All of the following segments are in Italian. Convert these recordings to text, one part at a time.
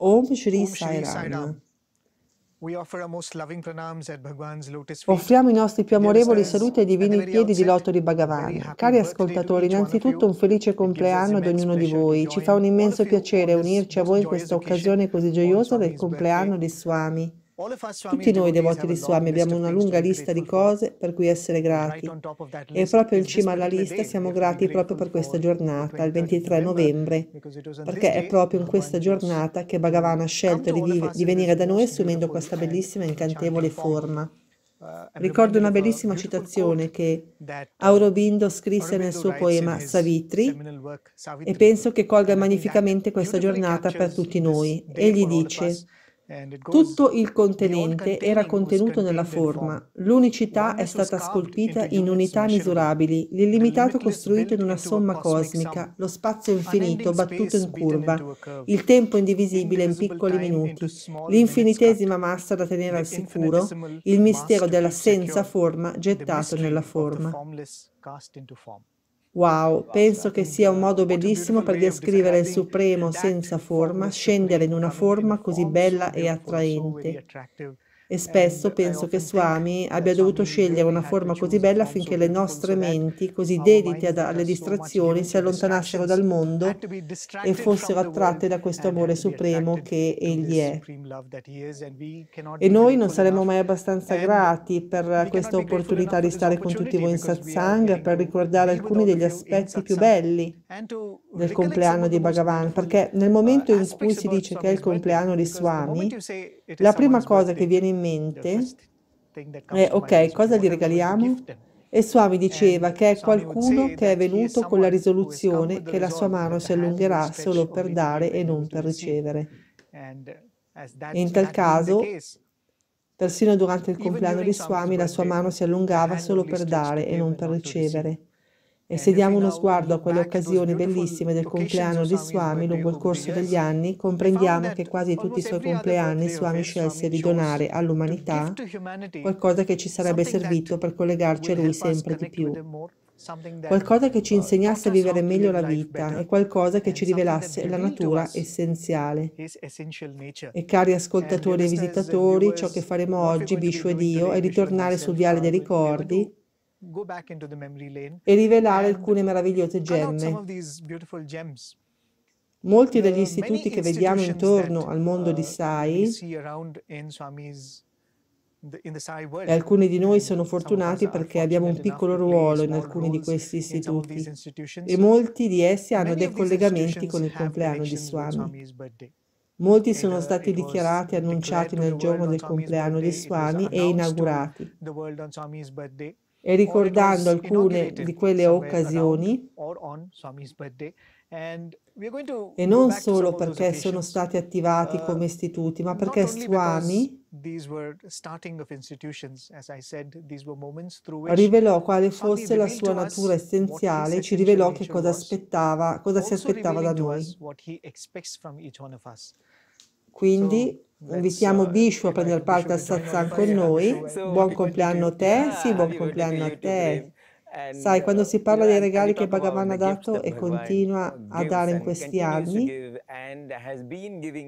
Om Shri Sai Ram. Offriamo i nostri più amorevoli saluti ai divini piedi di Lotto di Bhagavan. Cari ascoltatori, innanzitutto un felice compleanno ad ognuno di voi. Ci fa un immenso piacere unirci a voi in questa occasione così gioiosa del compleanno di Swami. Tutti noi devoti di Swami abbiamo una lunga lista di cose per cui essere grati e proprio in cima alla lista siamo grati proprio per questa giornata, il 23 novembre, perché è proprio in questa giornata che Bhagavan ha scelto di, vive, di venire da noi assumendo questa bellissima e incantevole forma. Uh, Ricordo una bellissima citazione che uh, Aurobindo scrisse nel suo poema Savitri e penso che colga magnificamente questa giornata per tutti noi. Egli dice tutto il contenente era contenuto nella forma, l'unicità è stata scolpita in unità misurabili, l'illimitato costruito in una somma cosmica, lo spazio infinito battuto in curva, il tempo indivisibile in piccoli minuti, l'infinitesima massa da tenere al sicuro, il mistero della senza forma gettato nella forma. Wow, penso che sia un modo bellissimo per descrivere il Supremo senza forma, scendere in una forma così bella e attraente e spesso eh, penso che Swami eh, abbia dovuto scegliere una forma così bella affinché le nostre menti, così dedite alle distrazioni, si allontanassero dal mondo e fossero attratte da questo amore supremo che Egli è. E noi non saremmo mai abbastanza grati per questa opportunità di stare con tutti voi in satsang, per ricordare alcuni degli aspetti più belli del compleanno di Bhagavan, perché nel momento in cui si dice che è il compleanno di Swami, la prima cosa che viene in mente è ok, cosa gli regaliamo? E Swami diceva che è qualcuno che è venuto con la risoluzione che la sua mano si allungherà solo per dare e non per ricevere. in tal caso, persino durante il compleanno di Swami, la sua mano si allungava solo per dare e non per ricevere. E eh, se diamo uno sguardo a quelle occasioni bellissime del compleanno di Swami lungo il corso degli anni, comprendiamo che quasi tutti i suoi compleanni Swami scelse di donare all'umanità qualcosa che ci sarebbe servito per collegarci a lui sempre di più qualcosa che ci uh, insegnasse a vivere meglio la vita e qualcosa che ci rivelasse la natura essenziale. E cari ascoltatori e visitatori, ciò che faremo oggi, Vishu ed io, è ritornare sul viale dei ricordi e rivelare alcune meravigliose gemme. Molti degli istituti che vediamo intorno al mondo di uh, Sai e alcuni di noi sono fortunati perché abbiamo un piccolo ruolo in alcuni di questi istituti e molti di essi hanno dei collegamenti con il compleanno di Swami. Molti sono uh, stati dichiarati e annunciati nel giorno del compleanno di Swami e inaugurati e ricordando alcune di quelle occasioni e non solo perché sono stati attivati uh, come istituti, ma perché Swami rivelò quale fosse la sua natura essenziale, ci rivelò che cosa, aspettava, cosa si aspettava da noi. Quindi Invitiamo Bishop a prendere parte al satsang con noi. Buon compleanno a te. Sì, buon compleanno a te. Sai, quando si parla dei regali che Bhagavan ha dato e continua a dare in questi anni,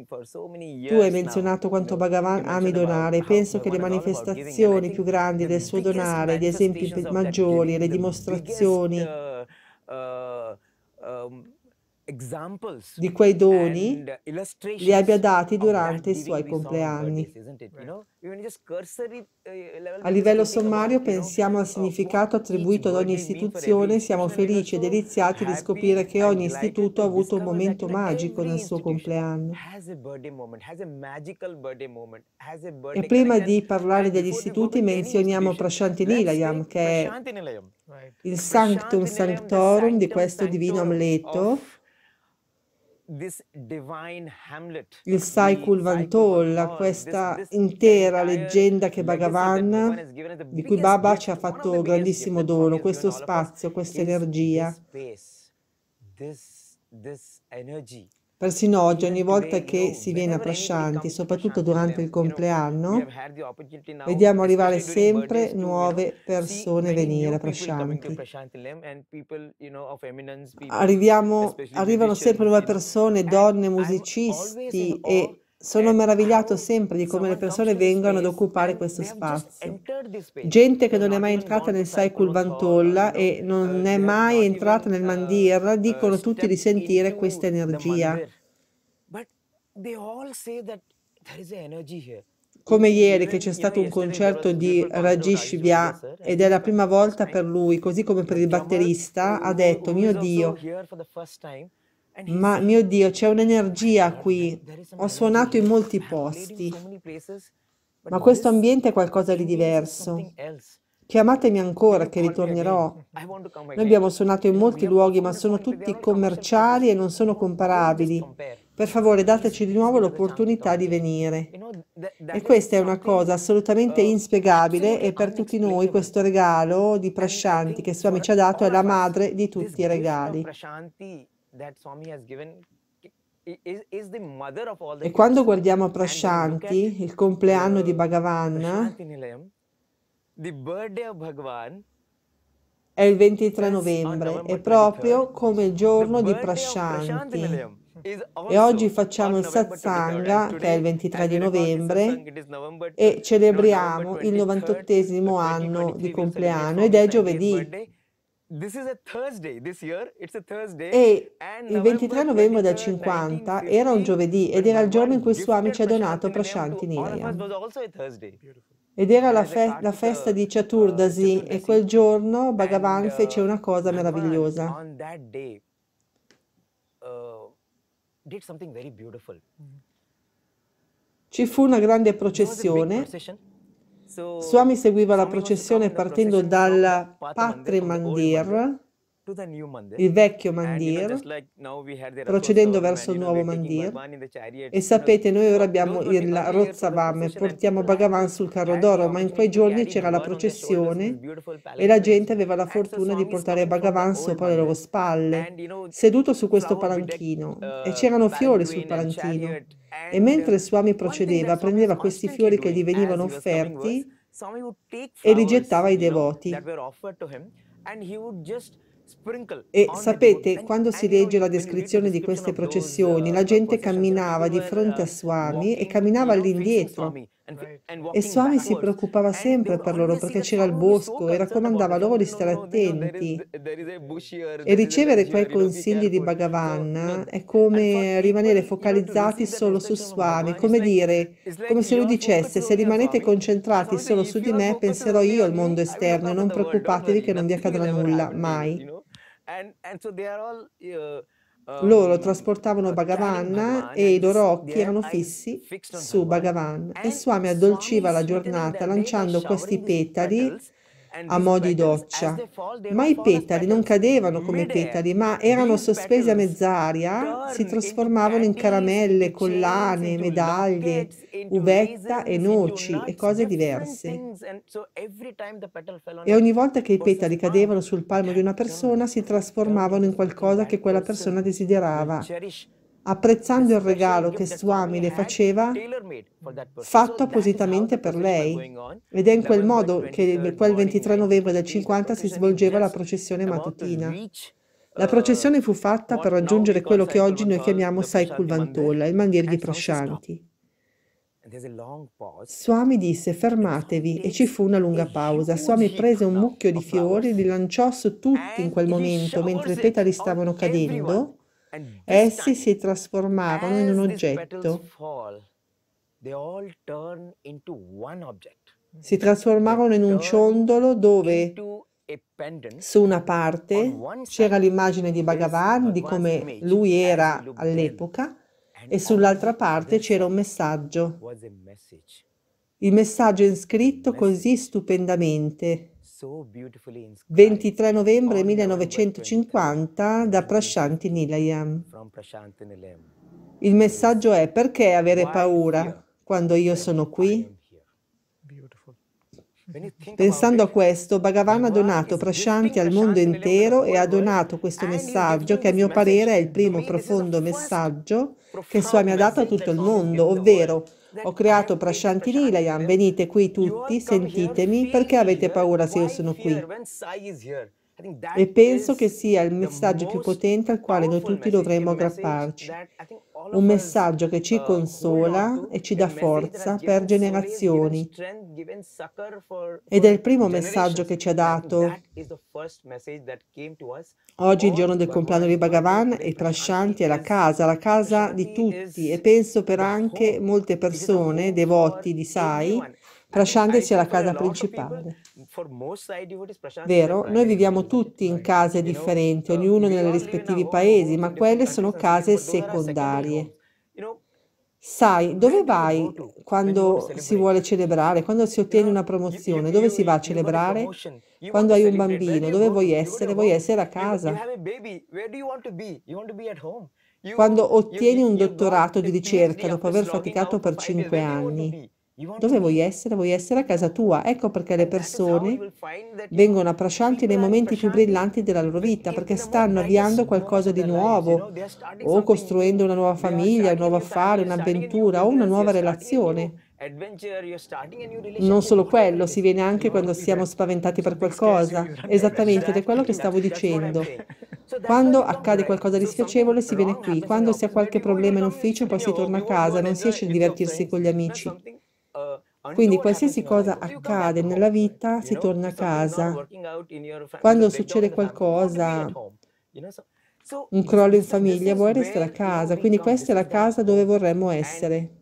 tu hai menzionato quanto Bhagavan ami donare penso che le manifestazioni più grandi del suo donare, gli esempi maggiori, le dimostrazioni di quei doni li abbia dati durante i suoi compleanni. Eh, a livello sommario pensiamo al significato attribuito ad ogni istituzione e siamo felici e deliziati di scoprire che ogni istituto ha avuto un momento magico nel suo compleanno. E prima di parlare degli istituti menzioniamo Prashanti Nilayam che è il Sanctum Sanctorum di questo divino amleto il Sai Kulvantol, questa intera leggenda che Bhagavan, di cui Baba ci ha fatto grandissimo dono, questo spazio, questa energia. Persino oggi, ogni volta che si viene a Prashanti, soprattutto cioè, durante il compleanno, vediamo arrivare sempre nuove persone venire a Prashanti. Arriviamo, arrivano sempre nuove persone, donne, musicisti e sono eh, meravigliato sempre di come le persone vengano ad occupare questo spazio. Gente che non è mai entrata nel Saikul Vantolla e non uh, è mai entrata nel uh, Mandir uh, dicono tutti di sentire questa energia. Come ieri che c'è stato un concerto di Rajesh Rajeshvya ed è la prima volta per lui, così come per il batterista, ha detto, mio Dio, ma mio Dio, c'è un'energia qui. Ho suonato in molti posti, ma questo ambiente è qualcosa di diverso. Chiamatemi ancora che ritornerò. Noi abbiamo suonato in molti luoghi, ma sono tutti commerciali e non sono comparabili. Per favore, dateci di nuovo l'opportunità di venire. E questa è una cosa assolutamente inspiegabile e per tutti noi questo regalo di Prashanti che Swami ci ha dato è la madre di tutti i regali. E quando guardiamo Prashanti, il compleanno di Bhagavan, è il 23 novembre, è proprio come il giorno di Prashanti. E oggi facciamo il satsanga, che è il 23 di novembre, e celebriamo il 98 anno di compleanno, ed è giovedì. E il 23 novembre del 50 era un giovedì ed era il giorno in cui Swami ci ha donato Prashanti Nilaya. Ed era la, fe- la, festa di Chaturdasi uh, e quel giorno Bhagavan fece una cosa uh, meravigliosa. Uh, ci fu una grande processione Swami seguiva la processione partendo dalla Patri Mandir il vecchio Mandir, procedendo verso il nuovo Mandir. E sapete, noi ora abbiamo il Rozzavame, portiamo Bhagavan sul carro d'oro, ma in quei giorni c'era la processione e la gente aveva la fortuna di portare Bhagavan sopra le loro spalle, seduto su questo palanchino, uh, e c'erano fiori sul palanchino. E mentre uh, Swami procedeva, prendeva questi fiori che gli venivano offerti e li gettava ai devoti. E sapete, quando si legge la descrizione di queste processioni, uh, la gente camminava di fronte a uh, Swami e camminava all'indietro. E Swami si preoccupava sempre per loro perché c'era il bosco e raccomandava loro di stare attenti. E ricevere quei consigli di Bhagavan è come rimanere focalizzati solo su Swami, come dire, come se lui dicesse se rimanete concentrati solo su di me penserò io al mondo esterno, e non preoccupatevi che non vi accadrà nulla, mai. Uh, um, loro trasportavano uh, Bhagavan e i loro occhi erano fissi su Bhagavan e Swami addolciva la giornata lanciando questi petali a mo' di doccia, ma i petali non cadevano come petali, ma erano sospesi a mezz'aria, si trasformavano in caramelle, collane, medaglie, uvetta e noci e cose diverse. E ogni volta che i petali cadevano sul palmo di una persona si trasformavano in qualcosa che quella persona desiderava apprezzando il regalo che Swami le faceva, fatto appositamente per lei. Ed è in quel modo che quel 23 novembre del 50 si svolgeva la processione matutina. La uh, processione fu fatta per raggiungere quello che oggi noi chiamiamo Saikul Vantolla, il mandir di Prashanti. Swami disse fermatevi e ci fu una lunga pausa. Swami prese un mucchio di fiori, li lanciò su tutti in quel momento mentre i petali stavano cadendo Essi eh, si trasformarono in un oggetto. Si trasformarono in un ciondolo dove su una parte c'era l'immagine di Bhagavan, di come lui era all'epoca, e sull'altra parte c'era un messaggio. Il messaggio è scritto così stupendamente. 23 novembre 1950 da Prashanti Nilayam. Il messaggio è perché avere paura quando io sono qui? Pensando a questo, Bhagavan ha donato Prashanti al mondo intero e ha donato questo messaggio che a mio parere è il primo profondo messaggio che Swami ha dato a tutto il mondo, ovvero ho creato Prashanti Nilayam, venite qui tutti, sentitemi, perché avete paura se io sono qui? E penso che sia il messaggio più potente al quale noi tutti dovremmo aggrapparci. Un messaggio che ci uh, consola e ci dà forza per generazioni. Ed è il primo messaggio che ci ha dato. Oggi, il giorno del compleanno di Bhagavan, e Prashanti è la casa, la casa di tutti. E penso per anche molte persone, devoti di Sai, Prashandi sia la casa principale. Vero, noi viviamo tutti in case differenti, eh, ognuno nei rispettivi paesi, ma quelle sono case secondarie. Sai, dove vai quando si vuole celebrare, quando si ottiene una promozione? Dove si va a celebrare? Quando hai un bambino, dove vuoi essere? Vuoi essere a casa. Quando ottieni un dottorato di ricerca dopo aver faticato per cinque anni, dove vuoi essere? Vuoi essere a casa tua. Ecco perché le persone vengono approccianti nei momenti più brillanti della loro vita, perché stanno avviando qualcosa di nuovo, o costruendo una nuova famiglia, un nuovo affare, un'avventura o una nuova relazione. Non solo quello, si viene anche quando siamo spaventati per qualcosa. Esattamente, ed è quello che stavo dicendo. Quando accade qualcosa di spiacevole si viene qui, quando si ha qualche problema in ufficio poi si torna a casa, non si esce a divertirsi con gli amici. Uh, Quindi qualsiasi cosa accade nella vita si torna a casa. Quando succede qualcosa, un crollo in famiglia, vuoi restare a casa. Quindi questa è la casa dove vorremmo essere.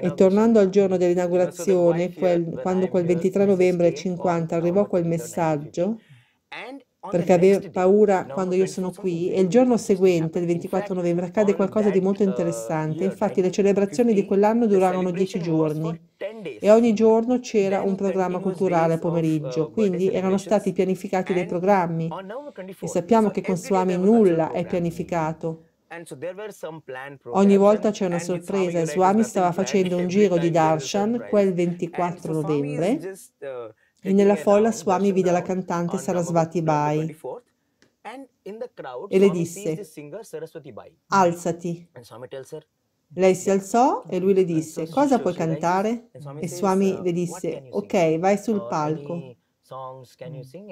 E tornando al giorno dell'inaugurazione, quel, quando quel 23 novembre 50 arrivò quel messaggio, perché aveva paura quando io sono qui e il giorno seguente, il 24 novembre, accade qualcosa di molto interessante. Infatti le celebrazioni di quell'anno durarono dieci giorni e ogni giorno c'era un programma culturale a pomeriggio, eh, quindi erano stati pianificati dei programmi e sappiamo che con Swami nulla è pianificato. Ogni volta c'è una sorpresa e Swami stava facendo un giro di darshan quel 24 novembre uh, e nella folla Swami vide la cantante Sarasvati Bai e le disse, alzati. Lei si alzò e lui le disse, cosa puoi cantare? E Swami uh, le uh, disse, ok, vai sul palco.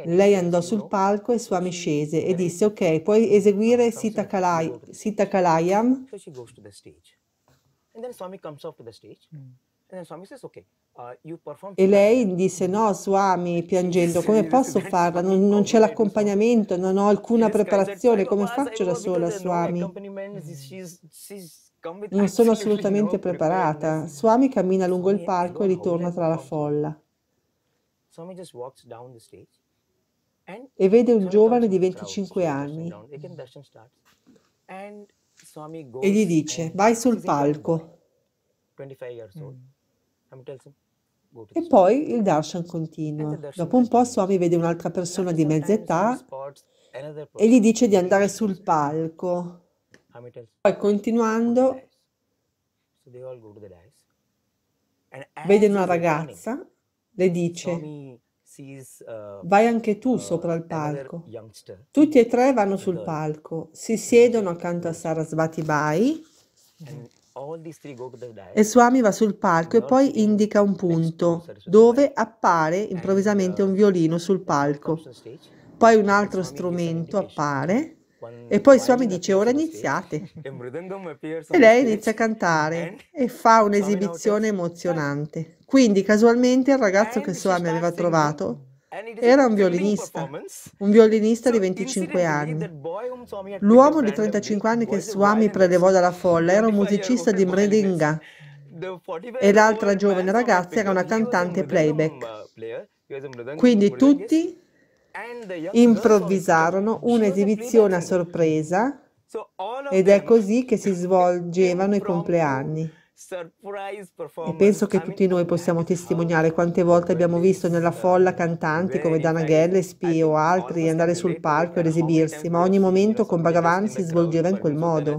Lei andò sul palco e Swami scese e disse, ok, puoi eseguire Sita, Kalai, Sita Kalayam? Mm. Eh, ah, e lei disse, no, Swami, piangendo, come posso farla? Non, non c'è l'accompagnamento, non ho alcuna preparazione, come faccio da sola, Swami? Non sono assolutamente preparata. Swami cammina lungo il palco e ritorna tra la folla. E vede un giovane di 25 anni e gli dice, vai sul palco. Mm. Boh, e poi il darshan continua. Dopo un po' Swami vede un'altra persona di mezza età e gli dice di andare sul palco. Poi continuando vede una ragazza, le dice uh, vai anche tu uh, sopra il palco. Tutti e tre vanno sul palco, si siedono accanto a Sarasvati Bai e Swami va sul palco e poi indica un punto dove appare eh, improvvisamente un eh, violino sul eh, palco. Poi un altro strumento appare e poi Swami dice ora iniziate. E lei inizia a cantare e fa un'esibizione emozionante. Quindi casualmente il ragazzo che Swami aveva trovato era un violinista, un violinista di 25 anni. L'uomo di 35 anni che Swami prelevò dalla folla era un musicista di Mredinga e l'altra giovane ragazza era una cantante playback. Quindi tutti improvvisarono un'esibizione a sorpresa ed è così che si svolgevano i compleanni. E penso che tutti noi possiamo testimoniare quante volte abbiamo visto nella folla cantanti come Dana Gillespie o altri andare sul palco ed esibirsi, ma ogni momento con Bhagavan si svolgeva in quel modo.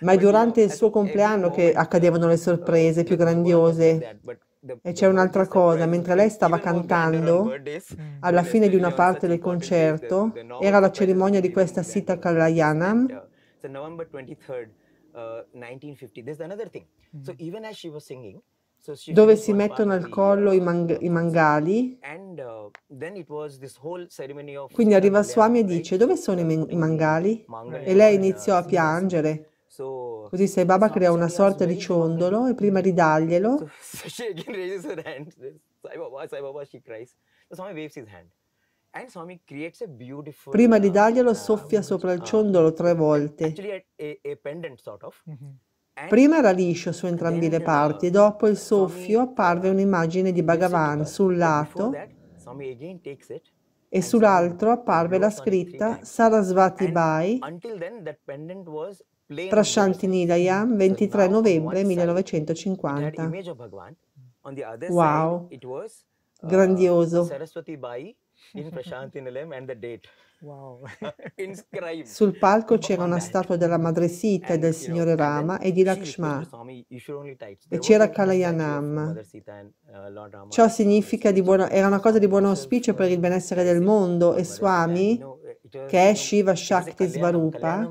Ma è durante il suo compleanno che accadevano le sorprese eh, più grandiose. E c'è un'altra cosa, mentre lei stava cantando, mm. alla fine di una parte del concerto, era la cerimonia di questa Sita Kalayanam, So November 23rd, uh, 1950. There's another thing. Mm-hmm. So even as she was singing, so she dove si mettono al collo i, uh, mang- i mangali. And, uh, then it was this whole ceremony of Quindi arriva Swami e dice dove sono i, man- i mangali? E lei iniziò uh, a piangere. Così Sai Baba crea una sorta di ciondolo e prima di darglielo... Sai Baba, Sai Baba, she cries. Swami waves his hand. Prima di uh, darglielo uh, soffia sopra il ah. ciondolo tre volte. Mm-hmm. Prima era liscio su entrambi le uh, parti dopo il soffio apparve un'immagine di Bhagavan sul lato e sull'altro apparve la scritta Sarasvati Bhai Prashanti Nilayam 23 novembre 1950. Wow, grandioso in Prashanti Nilayam and the date. Wow. Uh, inscribed. Sul palco c'era una statua della Madre Sita e del Signore Rama e di Lakshmana e c'era Kalayanam. Uh, Ciò significa di buono, era una cosa di buon auspicio per il benessere del mondo e Swami, che è Shiva Shakti Svarupa,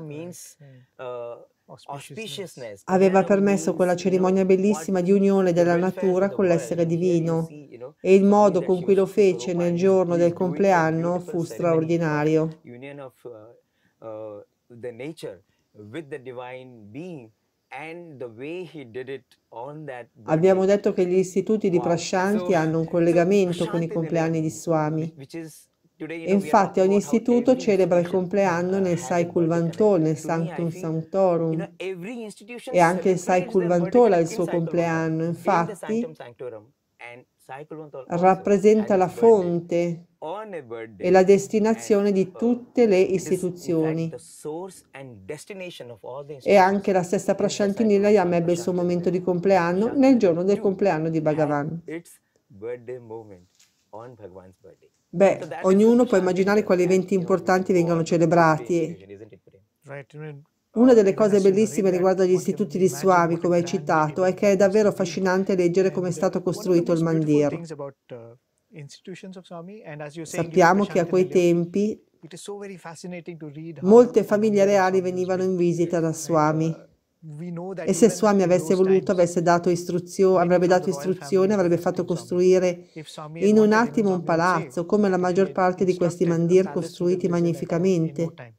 Aveva permesso quella cerimonia bellissima di unione della natura con l'essere eh, divino e il modo con cui lo fece nel giorno del compleanno fu straordinario. Uh, uh, Abbiamo detto che gli istituti di Prashanti hanno un collegamento con i compleanni di Swami Infatti ogni istituto celebra il compleanno nel Saicul Vantor, nel Sanctum Sanctorum e anche il Saicul Vantor ha il suo compleanno. Infatti rappresenta la fonte e la destinazione di uh, tutte le istituzioni. E anche la stessa Prashanti Nilayam ebbe il suo momento di compleanno nel giorno del compleanno di Bhagavan. Beh, ognuno può cioè, immaginare quali eventi importanti vengono celebrati. Oh, Una delle cose bellissime riguardo agli istituti di Swami, come hai citato, è che è davvero affascinante leggere come è uh, stato costruito il Mandir. Uh, Sappiamo che a quei tempi molte famiglie reali venivano in visita da uh, Swami. E se Swami avesse voluto, avesse dato avrebbe dato istruzione, avrebbe fatto costruire in un attimo un palazzo, come la maggior parte di questi mandir costruiti magnificamente.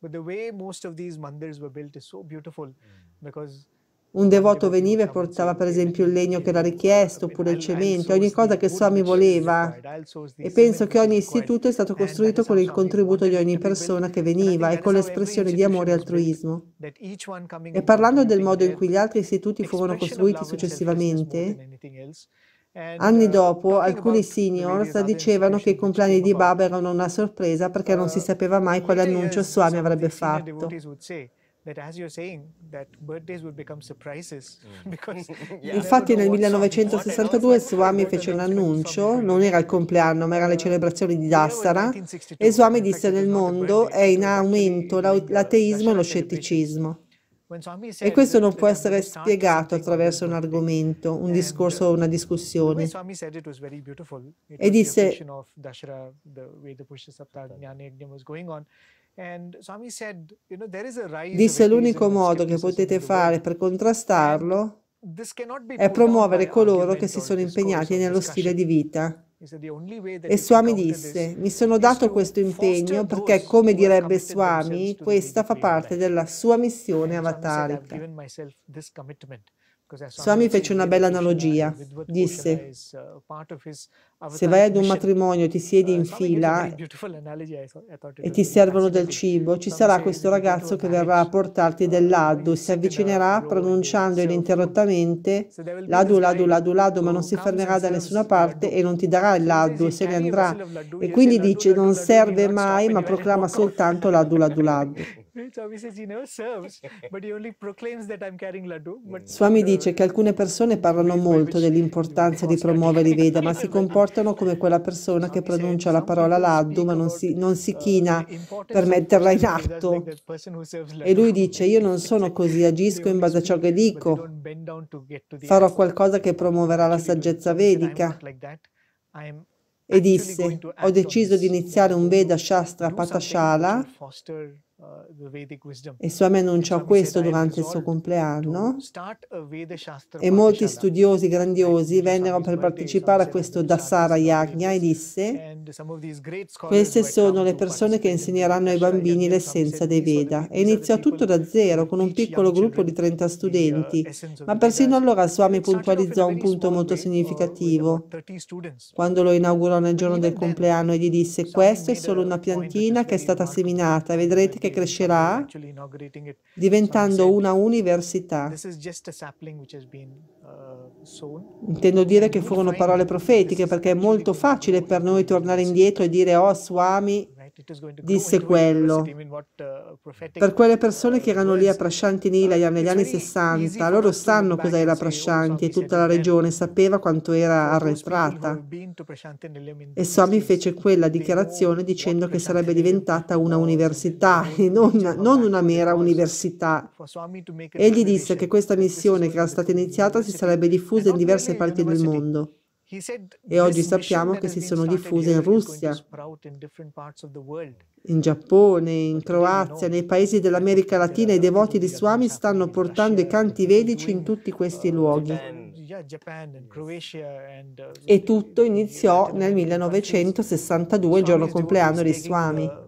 But the way most di questi mandirs were built is so beautiful mm. because un devoto veniva e portava per esempio il legno che era richiesto, oppure il cemento, ogni cosa che Swami voleva. E penso che ogni istituto è stato costruito con il contributo di ogni persona che veniva e con l'espressione di amore e altruismo. E parlando del modo in cui gli altri istituti furono costruiti successivamente, Anni dopo, alcuni seniors dicevano che i compleanni di Baba erano una sorpresa perché non si sapeva mai quale annuncio Swami avrebbe fatto. Infatti nel 1962 Swami fece un annuncio, non era il compleanno ma erano le celebrazioni di Dassara, e Swami disse nel mondo è in aumento l'ateismo e lo scetticismo. E questo non può essere spiegato attraverso un argomento, un uh, discorso o una discussione. E disse, Disse l'unico modo che potete fare per contrastarlo è promuovere coloro che si sono impegnati nello stile di vita. E Swami disse, mi sono dato questo impegno perché, come direbbe Swami, questa fa parte della sua missione avatarica. Swami fece una bella analogia. Eh, Disse, uh, se vai ad un matrimonio e ti siedi uh, in fila e ti servono del cibo, ci sarà questo ragazzo che verrà a portarti uh, del laddu, si avvicinerà pronunciando ininterrottamente laddu, laddu, laddu, laddu, ma non si fermerà da nessuna parte e non ti darà il laddu, se ne andrà. E quindi dice, non serve mai, ma proclama soltanto laddu, laddu, laddu. Mm. Swami dice che alcune persone parlano molto dell'importanza di promuovere i Veda, ma si comportano come quella persona che pronuncia la parola laddu, ma non si, non si uh, china per metterla in atto. E lui dice: Io non sono così, agisco in base a ciò che dico. Farò qualcosa che promuoverà la saggezza vedica e disse: Ho deciso di iniziare un Veda Shastra Patashala Uh, e Swami annunciò diciamo, questo durante il suo compleanno uh, e molti studiosi grandiosi diciamo, vennero per partecipare a questo Dasara diciamo, Yagna e disse queste sono le persone che insegneranno ai bambini l'essenza dei Veda. E iniziò tutto da zero con un piccolo gruppo di 30 studenti, ma persino allora Swami puntualizzò un punto molto uh, significativo. Quando lo inaugurò nel giorno del compleanno e gli disse questo è solo una piantina che è stata seminata, vedrete che crescerà diventando una università. Uh, Intendo dire che furono parole profetiche perché è molto facile per noi tornare indietro e dire, oh Swami, disse quello. Per quelle persone che erano lì a Prashanti Nilayam negli anni 60, loro sanno cos'era Prashanti e tutta la regione sapeva quanto era arretrata. E Swami fece quella dichiarazione dicendo che sarebbe diventata una università e non, non una mera università. Egli disse che questa missione che era stata iniziata si sarebbe diffusa in diverse parti del mondo. E oggi sappiamo che si sono diffuse in Russia, in Giappone, in Croazia, nei paesi dell'America Latina. I devoti di Swami stanno portando i canti vedici in tutti questi uh, luoghi. Uh, e tutto iniziò nel 1962, il giorno compleanno di Swami. Uh,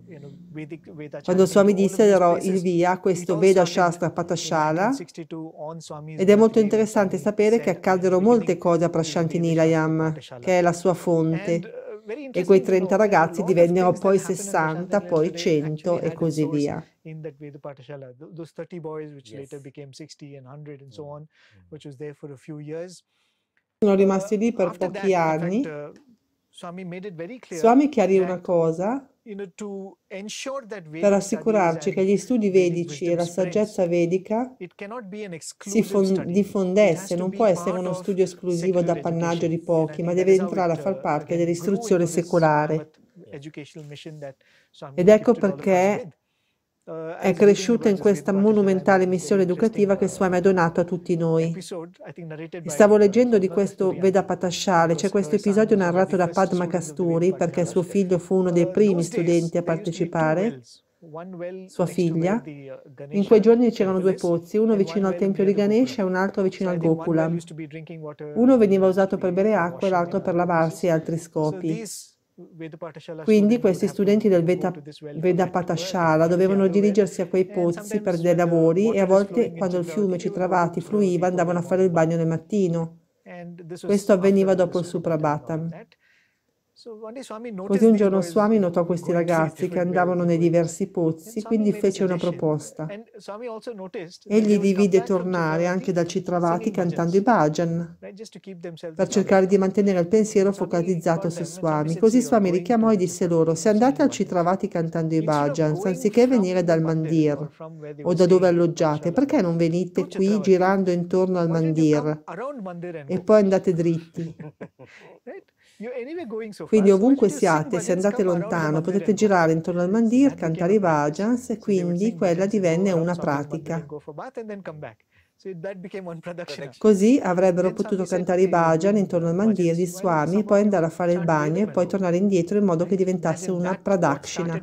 quando Swami dissero il via, questo Veda Shastra Patashala, ed è molto interessante sapere che accaddero molte cose a Prashanti Nilayam, che è la sua fonte, uh, e quei 30 ragazzi divennero poi 60, poi 100 e così via. in that Veda Patashala, those 30 boys which yes. later became 60 and 100 and so mm. on, mm. which was there for a few years. Sono uh, rimasti lì per pochi anni uh, Swami chiarì una cosa per assicurarci che gli studi vedici e la saggezza vedica si fon- diffondesse, non può essere uno studio esclusivo d'appannaggio di pochi, ma deve entrare a far parte dell'istruzione secolare. Ed ecco perché è cresciuta in questa monumentale missione educativa che Swami ha donato a tutti noi. Stavo leggendo di questo Veda Patashale, c'è questo episodio narrato da Padma Kasturi perché suo figlio fu uno dei primi studenti a partecipare sua figlia. In quei giorni c'erano due pozzi, uno vicino al tempio di Ganesha e un altro vicino al Gokula. Uno veniva usato per bere acqua e l'altro per lavarsi e altri scopi. Quindi questi studenti del Veda, Veda Patashala dovevano dirigersi a quei eh, pozzi per dei lavori e a volte quando il fiume Citravati fluiva andavano a fare il bagno nel mattino. Questo avveniva dopo il Suprabhatam. Così un giorno Swami notò questi ragazzi che andavano nei diversi pozzi, quindi fece una proposta. Egli li vide tornare anche dal Citravati cantando i bhajan, per cercare di mantenere il pensiero focalizzato su Swami. Così Swami li chiamò e disse loro, se andate al Citravati cantando i bhajan, anziché venire dal mandir o da dove alloggiate, perché non venite qui girando intorno al mandir e poi andate dritti? Quindi ovunque siate, se andate lontano, potete girare intorno al mandir, cantare i bhajans e quindi quella divenne una pratica. Così avrebbero potuto cantare i bhajan intorno al mandir di Swami, poi andare a fare il bagno e poi tornare indietro in modo che diventasse una pradakshina.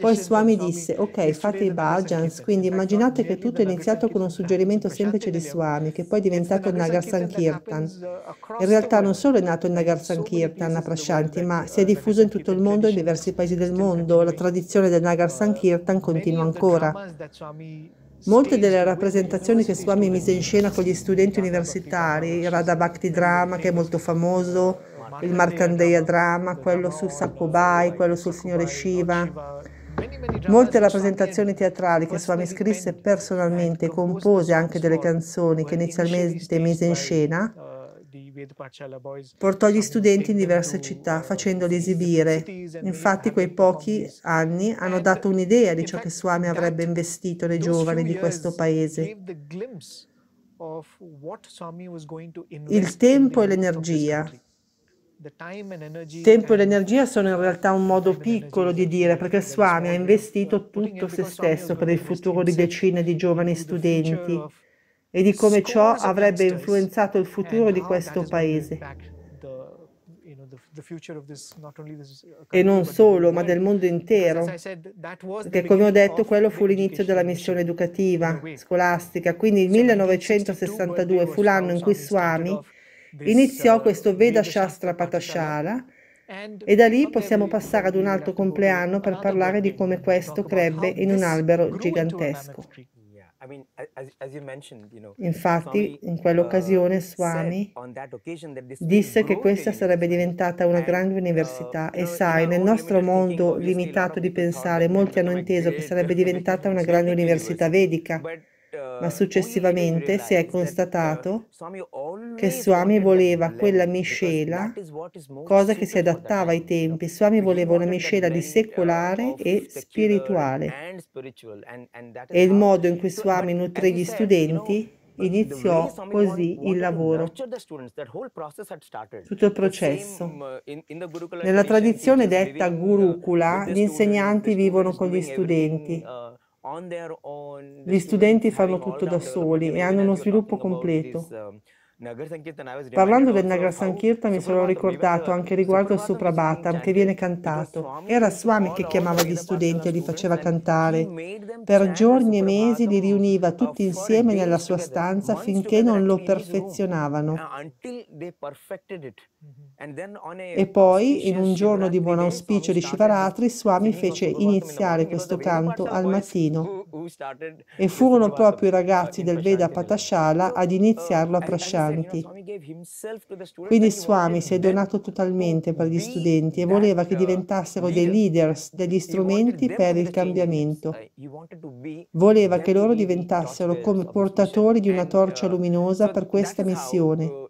Poi Swami disse, ok, fate i bhajans, quindi immaginate che tutto è iniziato con un suggerimento semplice di Swami, che poi è diventato il Nagar Sankirtan. In realtà non solo è nato il Nagar Sankirtan a Prashanti, ma si è diffuso in tutto il mondo, e in diversi paesi del mondo. La tradizione del Nagar uh, Sankirtan continua ancora. Molte delle rappresentazioni che Swami mise in scena con gli studenti universitari, il Radha Bhakti Drama che è molto famoso, il Markandeya Drama, quello sul Sakubai, quello sul Signore Shiva, Molte rappresentazioni teatrali che Swami scrisse personalmente e compose anche delle canzoni che inizialmente mise in scena Portò gli studenti in diverse città facendoli esibire. Infatti quei pochi anni hanno dato un'idea di ciò che Swami avrebbe investito nei giovani di questo paese. Il tempo e l'energia. Tempo e l'energia sono in realtà un modo piccolo di dire perché Swami ha investito tutto se stesso per il futuro di decine di giovani studenti e di come ciò avrebbe influenzato il futuro di questo paese. Uh, e non solo, ma del mondo intero. Perché come ho detto, quello fu l'inizio della missione educativa, scolastica. Quindi il 1962 fu l'anno in cui Swami iniziò uh, questo Veda Shastra Patashala e da lì possiamo passare ad un altro compleanno per parlare di come questo crebbe in un albero gigantesco. Infatti, in quell'occasione uh, Swami disse che questa sarebbe diventata una grande uh, università e sai, nel nostro mondo limitato di pensare, molti hanno inteso che sarebbe diventata una grande università vedica. Eh, ma successivamente si è eh, constatato che Swami voleva quella miscela, cosa che si adattava ai tempi. Swami voleva una miscela di uh, secolare e spirituale. E il modo in cui Swami nutrì gli studenti iniziò così il lavoro, tutto il processo. Uh, Nella tradizione detta uh, Gurukula, gli insegnanti vivono con gli studenti. Gli studenti fanno tutto da soli e hanno uno sviluppo completo. Parlando del Nagar Sankirtan mi sono ricordato anche riguardo al Suprabhatam che viene cantato. Era Swami che chiamava gli studenti e li faceva cioè, cantare. Per giorni e mesi li riuniva tutti insieme nella sua stanza finché non lo perfezionavano. Uh, mm-hmm. E poi, in un giorno di buon auspicio di Shivaratri, Swami fece iniziare questo canto al mattino e furono proprio i uh, ragazzi del Veda Patashala oh, ad iniziarlo a Prashanti. Quindi Swami si è donato totalmente per gli studenti e voleva che uh, diventassero dei leaders, degli strumenti per il cambiamento. Uh, voleva che loro diventassero come portatori di una torcia luminosa per questa missione.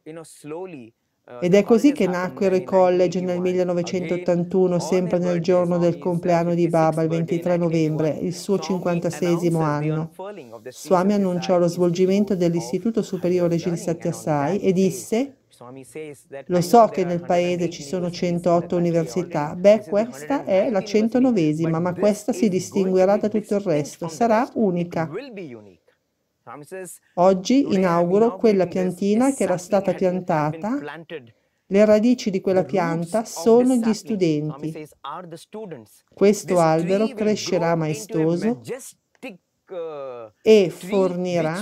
Eh, Ed è così che nacquero i college nel 1981, sempre nel giorno del compleanno di Baba, il 23 novembre, il suo 56 anno. Swami annunciò lo svolgimento dell'Istituto Superiore Gilsatti Assai e disse lo so che nel paese ci sono 108 università, beh questa è la 109esima, ma questa si distinguerà da tutto il resto, sarà unica. Oggi inauguro quella piantina che era stata piantata. Le radici di quella pianta sono gli studenti. Questo albero crescerà maestoso Uh, e fornirà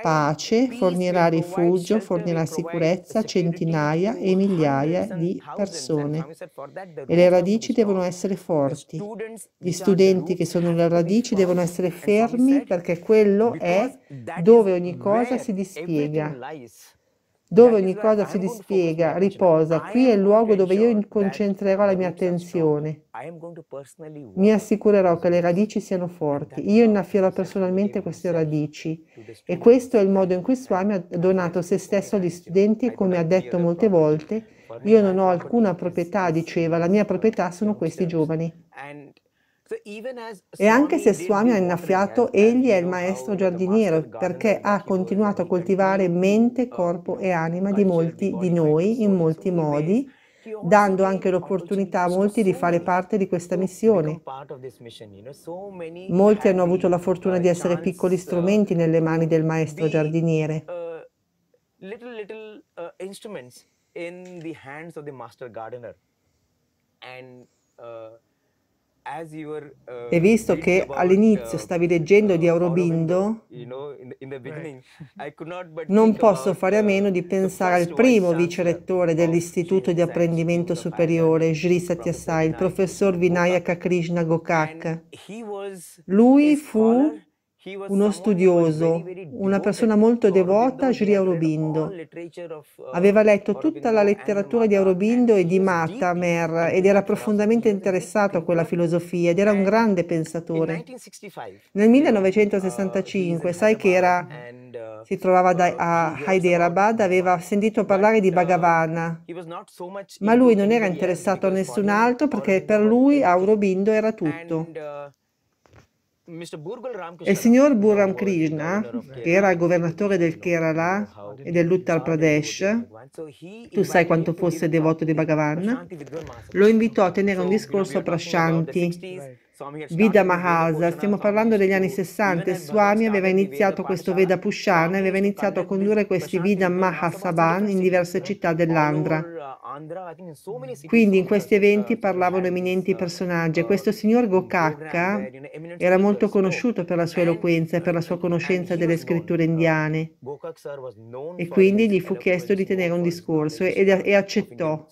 pace, fornirà rifugio, fornirà sicurezza a centinaia e migliaia di persone. E le radici devono essere forti. Gli studenti che sono le radici devono essere fermi perché quello è dove ogni cosa si dispiega dove ogni cosa si dispiega, riposa. Qui è il luogo dove io concentrerò la mia attenzione. Mi assicurerò che le radici siano forti. Io innaffierò personalmente queste radici. E questo è il modo in cui Swami ha donato se stesso agli studenti, come ha detto molte volte. Io non ho alcuna proprietà, diceva, la mia proprietà sono questi giovani. E anche se Swami ha innaffiato, egli è il maestro giardiniero perché ha continuato a coltivare mente, corpo e anima di molti di noi in molti modi, dando anche l'opportunità a molti di fare parte di questa missione. Molti hanno avuto la fortuna di essere piccoli uh, strumenti nelle mani del maestro giardiniere. Uh, uh, in the hands of the master gardener and uh, Uh, e visto che all'inizio uh, stavi leggendo di Aurobindo, non posso fare a uh, meno di pensare al primo vicerettore dell'Istituto di Apprendimento Superiore, Sri Satyasai, il professor Vinayaka Krishna Gokak. Lui fu uno studioso, una persona molto devota a Sri Aurobindo. Aveva letto tutta la letteratura di Aurobindo e di Mattamer ed era profondamente interessato a quella filosofia ed era un grande pensatore. Nel 1965, sai che era, si trovava a Hyderabad, aveva sentito parlare di Bhagavan, ma lui non era interessato a nessun altro perché per lui Aurobindo era tutto. E il signor Burram Krishna, che era governatore del Kerala e dell'Uttar Pradesh, tu sai quanto fosse devoto di Bhagavan, lo invitò a tenere un discorso a Prashanti Vida Mahasa, stiamo parlando degli anni 60, Swami aveva iniziato questo Veda Pushana, aveva iniziato a condurre questi Vida Mahasaban in diverse città dell'Andhra. Quindi in questi eventi parlavano eminenti personaggi questo signor Gokakka era molto conosciuto per la sua eloquenza e per la sua conoscenza delle scritture uh, indiane e quindi gli fu chiesto di tenere un discorso e, e accettò.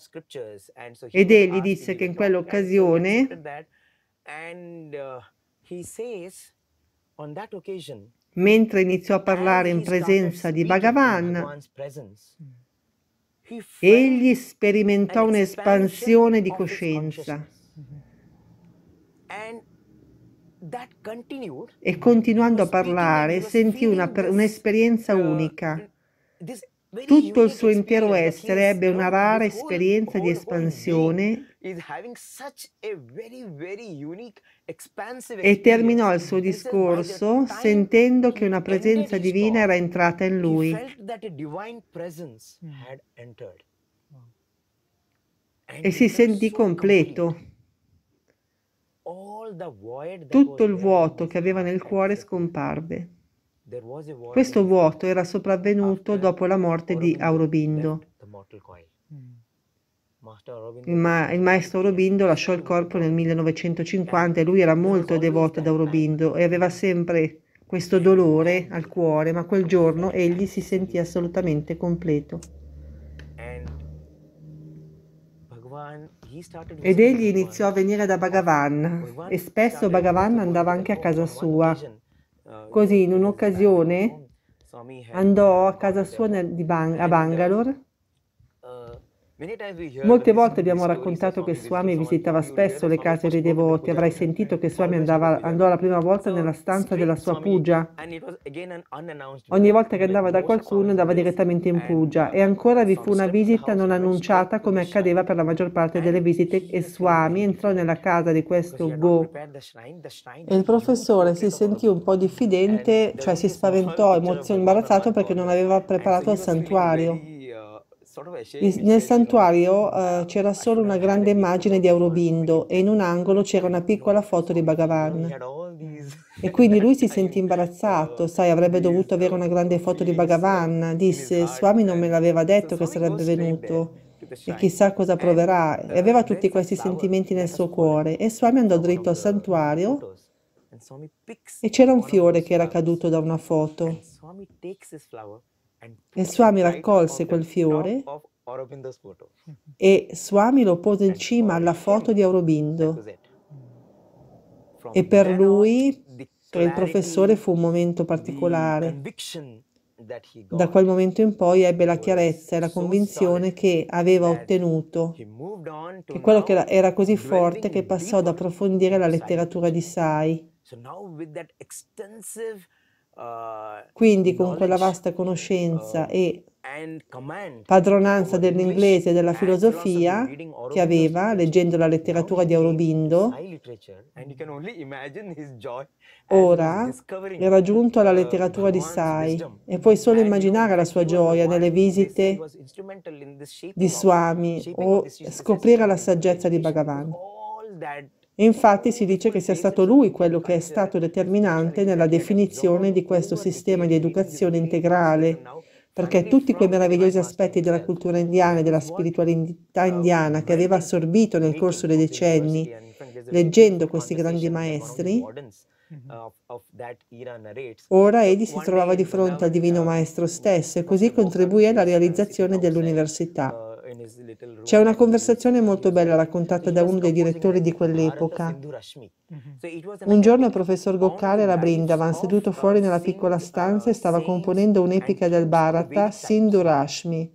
Ed egli disse che in quell'occasione And uh, he says on that occasion mentre iniziò a parlare in presenza di Bhagavan, egli sperimentò un'espansione di coscienza e continuando a parlare sentì una, un'esperienza uh, unica. Tutto il suo intero essere ebbe una rara esperienza di espansione e terminò il suo discorso sentendo che una presenza divina era entrata in lui. Mm. E si sentì completo. Tutto il vuoto che aveva nel cuore scomparve. Questo vuoto era sopravvenuto dopo la morte di Aurobindo ma- il, maestro Aurobindo lasciò il corpo nel 1950 e lui era molto devoto ad Aurobindo e aveva sempre questo dolore al cuore, ma quel giorno egli si sentì assolutamente completo. Ed egli iniziò a venire da Bhagavan e spesso Bhagavan andava anche a casa sua. Uh, Così in un'occasione andò a casa sua nel, Bang- a uh, Bangalore Molte volte abbiamo raccontato che Swami visitava spesso le case dei devoti. Avrai sentito che Swami andava, andò la prima volta nella stanza della sua puja. Ogni volta che andava da qualcuno andava direttamente in puja. E ancora vi fu una visita non annunciata come accadeva per la maggior parte delle visite e Swami entrò nella casa di questo Go. E il professore si sentì un po' diffidente, cioè si spaventò, emozionato, imbarazzato perché non aveva preparato il santuario. Nel santuario uh, c'era solo una grande immagine di Aurobindo e in un angolo c'era una piccola foto di Bhagavan. E quindi lui si sentì imbarazzato, sai, avrebbe dovuto avere una grande foto di Bhagavan. Disse, Swami non me eh, l'aveva detto che sarebbe venuto e chissà cosa eh, proverà. E aveva tutti questi sentimenti nel suo cuore. E Swami andò dritto al santuario e c'era un fiore che era caduto da una foto. E Swami raccolse quel fiore e Swami lo pose in cima alla foto di Aurobindo. E per lui, per il professore, fu un momento particolare. Da quel momento in poi ebbe la chiarezza e la convinzione che aveva ottenuto, e quello che era, così forte che passò ad approfondire la letteratura di Sai. Uh, Quindi con quella vasta conoscenza uh, e padronanza dell'inglese e della filosofia che aveva leggendo la letteratura di Aurobindo, ora è raggiunto alla letteratura di Sai e puoi solo immaginare la sua gioia nelle visite di Swami o scoprire la saggezza di Bhagavan. Infatti si dice che sia stato lui quello che è stato determinante nella definizione di questo sistema di educazione integrale, perché tutti quei meravigliosi aspetti della cultura indiana e della spiritualità indiana che aveva assorbito nel corso dei decenni, leggendo questi grandi maestri, mhm. uh, Ora Edi si trovava di fronte al Divino uh, Maestro stesso e così contribuì alla realizzazione dell'università. Uh, c'è una conversazione molto bella raccontata da uno dei direttori di quell'epoca. Mhm. Un giorno il professor Gokhale era a Brindavan, seduto fuori nella piccola stanza e stava componendo un'epica del Bharata, Sindurashmi.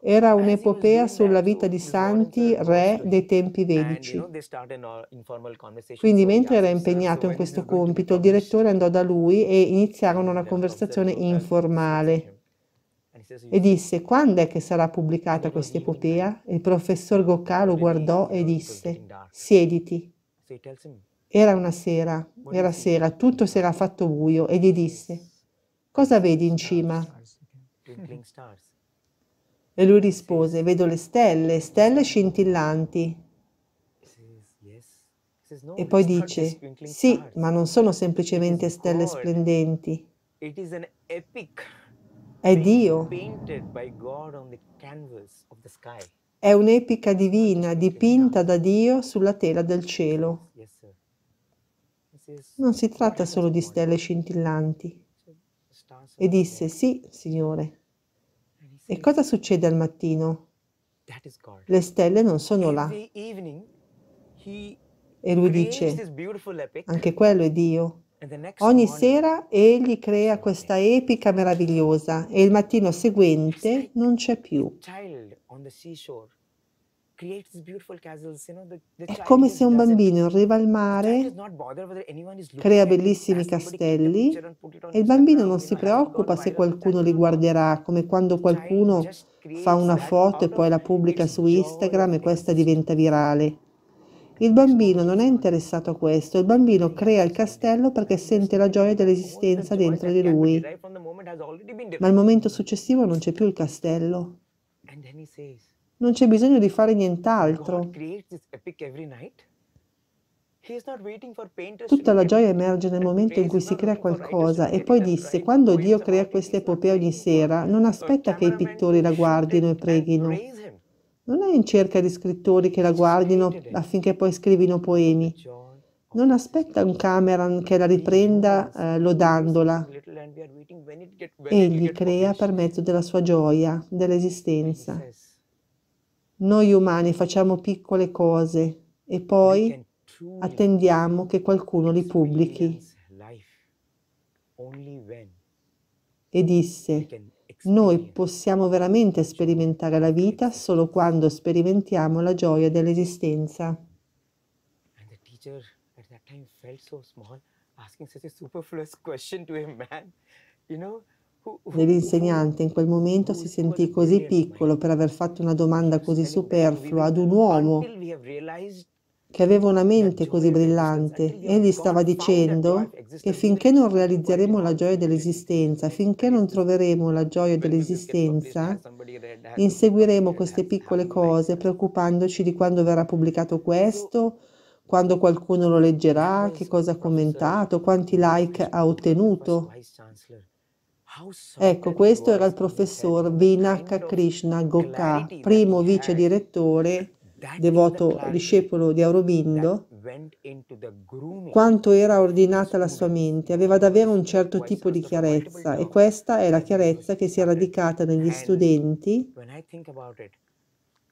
Era un'epopea sulla vita di santi, re dei tempi vedici. Quindi mentre era impegnato in questo compito, il direttore andò da lui e iniziarono una conversazione informale e disse, quando è che sarà pubblicata questa eh. epopea? Il professor Gokha lo guardò e disse, siediti. Era una sera, era sera, tutto si era fatto buio e gli disse, cosa vedi in cima? E lui rispose, vedo le stelle, stelle scintillanti. E poi dice, sì, ma non sono semplicemente stelle splendenti è Dio. È un'epica divina dipinta da Dio sulla tela del cielo. Non si tratta solo di stelle scintillanti. E disse, sì, Signore. E cosa succede al mattino? Le stelle non sono là. E lui dice, anche quello è Dio Ogni sera egli crea questa epica meravigliosa e il mattino seguente non c'è più. È come se un bambino arriva al mare, crea bellissimi castelli e il bambino non si preoccupa se qualcuno li guarderà, come quando qualcuno fa una foto e poi la pubblica su Instagram e questa diventa virale. Il bambino non è interessato a questo, il bambino crea il castello perché sente la gioia dell'esistenza dentro di lui, ma il momento successivo non c'è più il castello. Non c'è bisogno di fare nient'altro. Tutta la gioia emerge nel momento in cui si crea qualcosa e poi disse, quando Dio crea questa epopea ogni sera, non aspetta che i pittori la guardino e preghino. Non è in cerca di scrittori che la guardino affinché poi scrivino poemi. Non aspetta un Cameron che la riprenda eh, lodandola. Egli crea per mezzo della sua gioia, dell'esistenza. Noi umani facciamo piccole cose e poi attendiamo che qualcuno li pubblichi. E disse, noi possiamo veramente sperimentare la vita solo quando sperimentiamo la gioia dell'esistenza. L'insegnante in quel momento si sentì così piccolo per aver fatto una domanda così superflua ad un uomo che aveva una mente così brillante. Egli stava dicendo che finché non realizzeremo la gioia dell'esistenza, finché non troveremo la gioia dell'esistenza, inseguiremo queste piccole cose preoccupandoci di quando verrà pubblicato questo, quando qualcuno lo leggerà, che cosa ha commentato, quanti like ha ottenuto. Ecco, questo era il professor Vinaka Krishna Gokha, primo vice direttore devoto discepolo di Aurobindo, quanto era ordinata la sua mente, aveva davvero un certo tipo di chiarezza e questa è la chiarezza che si è radicata negli studenti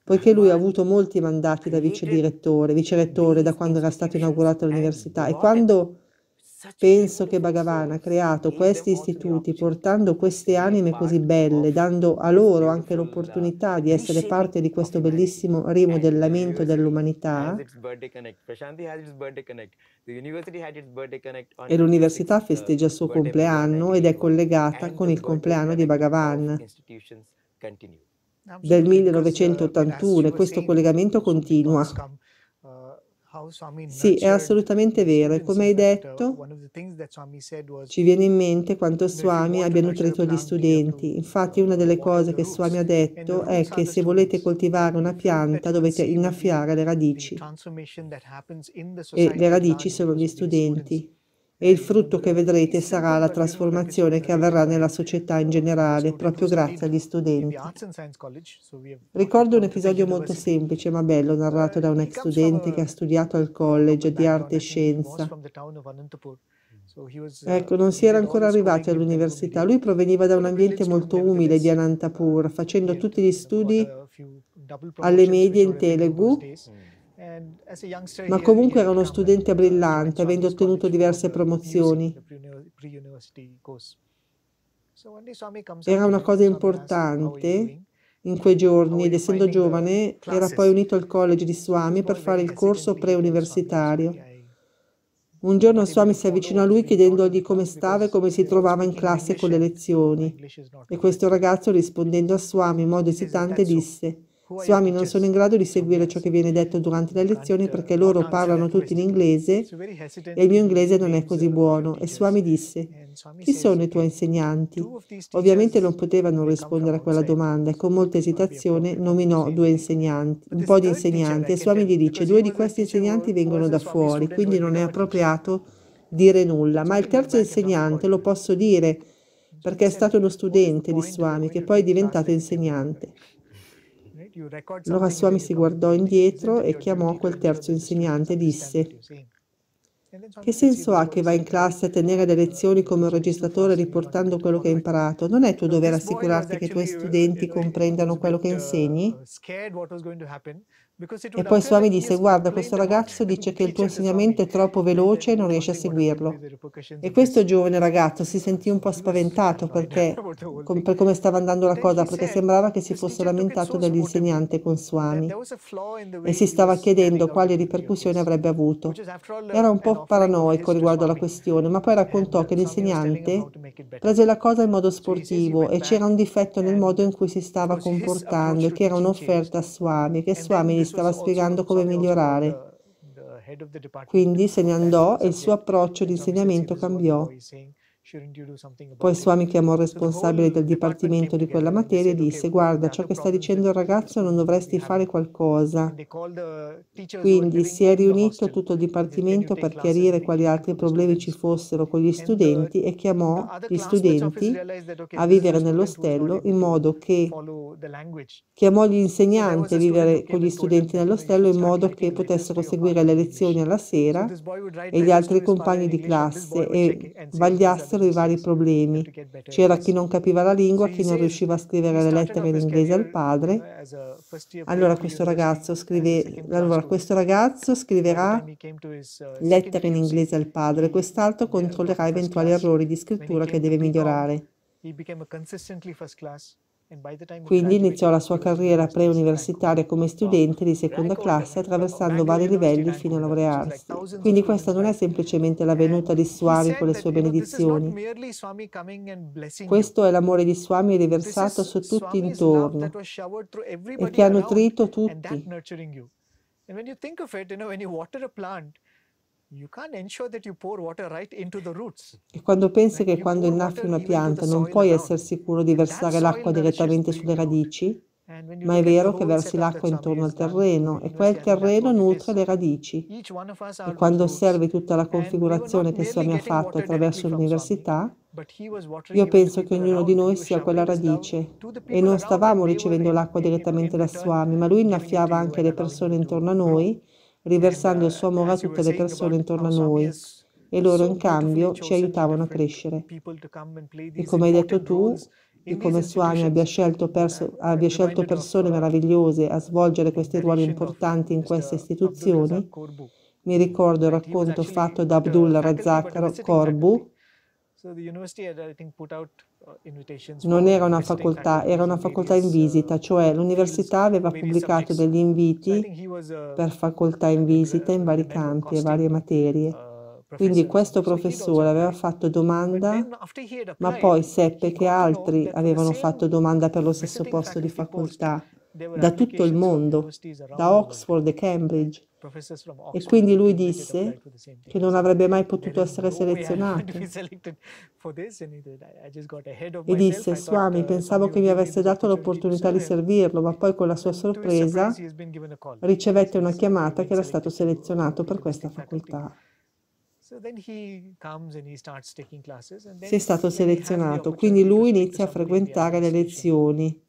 poiché lui ha avuto molti mandati da vice direttore, vice rettore da quando era stata inaugurata l'università e quando Penso che Bhagavan ha creato questi istituti portando queste anime così belle, dando a loro anche l'opportunità di essere parte di questo bellissimo rimodellamento dell'umanità. E l'università festeggia il suo compleanno ed è collegata con il compleanno di Bhagavan del 1981 e questo collegamento continua. Sì, è assolutamente vero e come hai uh, detto ci viene in mente quanto Swami abbia nutrito gli studenti. Infatti una delle cose che Swami ha detto è che se volete coltivare una pianta dovete innaffiare le radici e le radici sono gli studenti e il frutto che vedrete sarà la trasformazione che avverrà nella società in generale proprio grazie agli studenti. Ricordo un episodio molto semplice ma bello narrato da un ex studente che ha studiato al college di arte e scienza. Ecco, non si era ancora arrivati all'università. Lui proveniva da un ambiente molto umile di Anantapur, facendo tutti gli studi alle medie in Telugu ma comunque era uno studente uh, brillante, avendo ottenuto diverse promozioni. Era una cosa importante in quei giorni ed essendo uh, giovane era poi unito al college di Swami per fare il corso preuniversitario. Un giorno Swami si avvicinò a lui chiedendogli come stava e come si trovava in classe con le lezioni e questo ragazzo rispondendo a Swami in modo esitante disse Swami non sono in grado di seguire ciò che viene detto durante le lezioni perché loro parlano tutti in inglese e il mio inglese non è così buono. E Swami disse, chi sono i tuoi insegnanti? Ovviamente non poteva non rispondere a quella domanda e con molta esitazione nominò due insegnanti, un po' di insegnanti e Swami gli dice, due di questi insegnanti vengono da fuori, quindi non è appropriato dire nulla, ma il terzo insegnante lo posso dire perché è stato uno studente di Swami che poi è diventato insegnante. Allora Swami si guardò indietro e chiamò quel terzo insegnante e disse che senso ha che vai in classe a tenere le lezioni come un registratore riportando quello che hai imparato? Non è tuo dovere assicurarti che i tuoi studenti comprendano quello che insegni? Uh, e poi Swami disse, guarda, questo ragazzo dice che il tuo insegnamento è troppo veloce e non riesce a seguirlo. E questo giovane ragazzo si sentì un po' spaventato perché, com- per come stava andando la cosa, perché sembrava che si fosse lamentato dell'insegnante con Swami e si stava chiedendo quali ripercussioni avrebbe avuto. Era un po' paranoico riguardo alla questione, ma poi raccontò che l'insegnante prese la cosa in modo sportivo e c'era un difetto nel modo in cui si stava comportando e che era un'offerta a Swami, che Swami gli stava spiegando come migliorare. Quindi se ne andò e il suo approccio di insegnamento cambiò. Poi Swami chiamò il responsabile del dipartimento di quella materia e disse guarda ciò che sta dicendo il ragazzo non dovresti fare qualcosa. Quindi si è riunito tutto il dipartimento per chiarire quali altri problemi ci fossero con gli uh, studenti e chiamò gli studenti a vivere nell'ostello in modo che chiamò gli insegnanti a vivere con gli studenti nell'ostello in modo che potessero seguire le lezioni alla sera e gli altri compagni di classe e vagliassero emersero i vari problemi. C'era chi non capiva la lingua, chi non riusciva a scrivere le lettere in inglese al padre. Allora questo ragazzo, scrive, allora, questo ragazzo scriverà lettere in inglese al padre, quest'altro controllerà eventuali errori di scrittura che deve migliorare. Quindi iniziò la sua carriera preuniversitaria come studente di seconda classe attraversando vari livelli fino a laurearsi. Quindi questa non è semplicemente la venuta di Swami con le sue benedizioni. Questo è l'amore di Swami riversato su tutti intorno e che ha nutrito tutti. a questo, quando water e quando pensi che quando innaffi una pianta non puoi essere sicuro di versare l'acqua direttamente sulle radici, ma è vero che versi l'acqua intorno al terreno e quel terreno nutre le radici. E quando osservi tutta la configurazione che Swami ha fatto attraverso l'università, io penso che ognuno di noi sia quella radice e non stavamo ricevendo l'acqua direttamente da Swami, ma lui innaffiava anche le persone intorno a noi riversando il suo amore a tutte le persone intorno a noi e loro in cambio ci aiutavano a crescere. E come hai detto tu, e come Swami abbia scelto, perso- abbia scelto persone uh, meravigliose a svolgere questi ruoli importanti in queste istituzioni, mi ricordo il racconto fatto da Abdullah Razak Korbu, non era una facoltà, era una facoltà in uh, visita, cioè l'università aveva pubblicato degli inviti uh, per facoltà in visita in uh, vari campi e varie materie. Quindi questo professore aveva fatto domanda, ma poi seppe che altri avevano fatto domanda per lo stesso posto di facoltà da tutto il mondo, da Oxford e Cambridge. E quindi lui disse ecco, che non avrebbe mai potuto essere eh, selezionato. E disse, Swami, uh, pensavo che mi avesse dato l'opportunità di servirlo, ma poi con la sua sorpresa ricevette una chiamata che era stato selezionato per questa facoltà. Si è stato selezionato, quindi lui inizia a frequentare le lezioni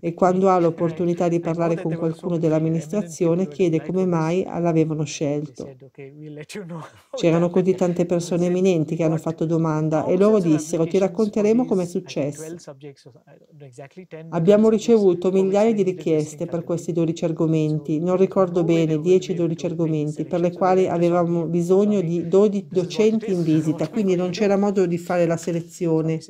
e quando ha l'opportunità di parlare con qualcuno dell'amministrazione chiede come mai l'avevano scelto. C'erano così tante persone eminenti che hanno fatto domanda e loro dissero ti racconteremo come è successo. Eh, Abbiamo ricevuto migliaia di richieste per questi 12 argomenti, non ricordo bene, 10-12 argomenti, per le quali avevamo bisogno di 12 docenti in visita, quindi non c'era modo di fare la selezione.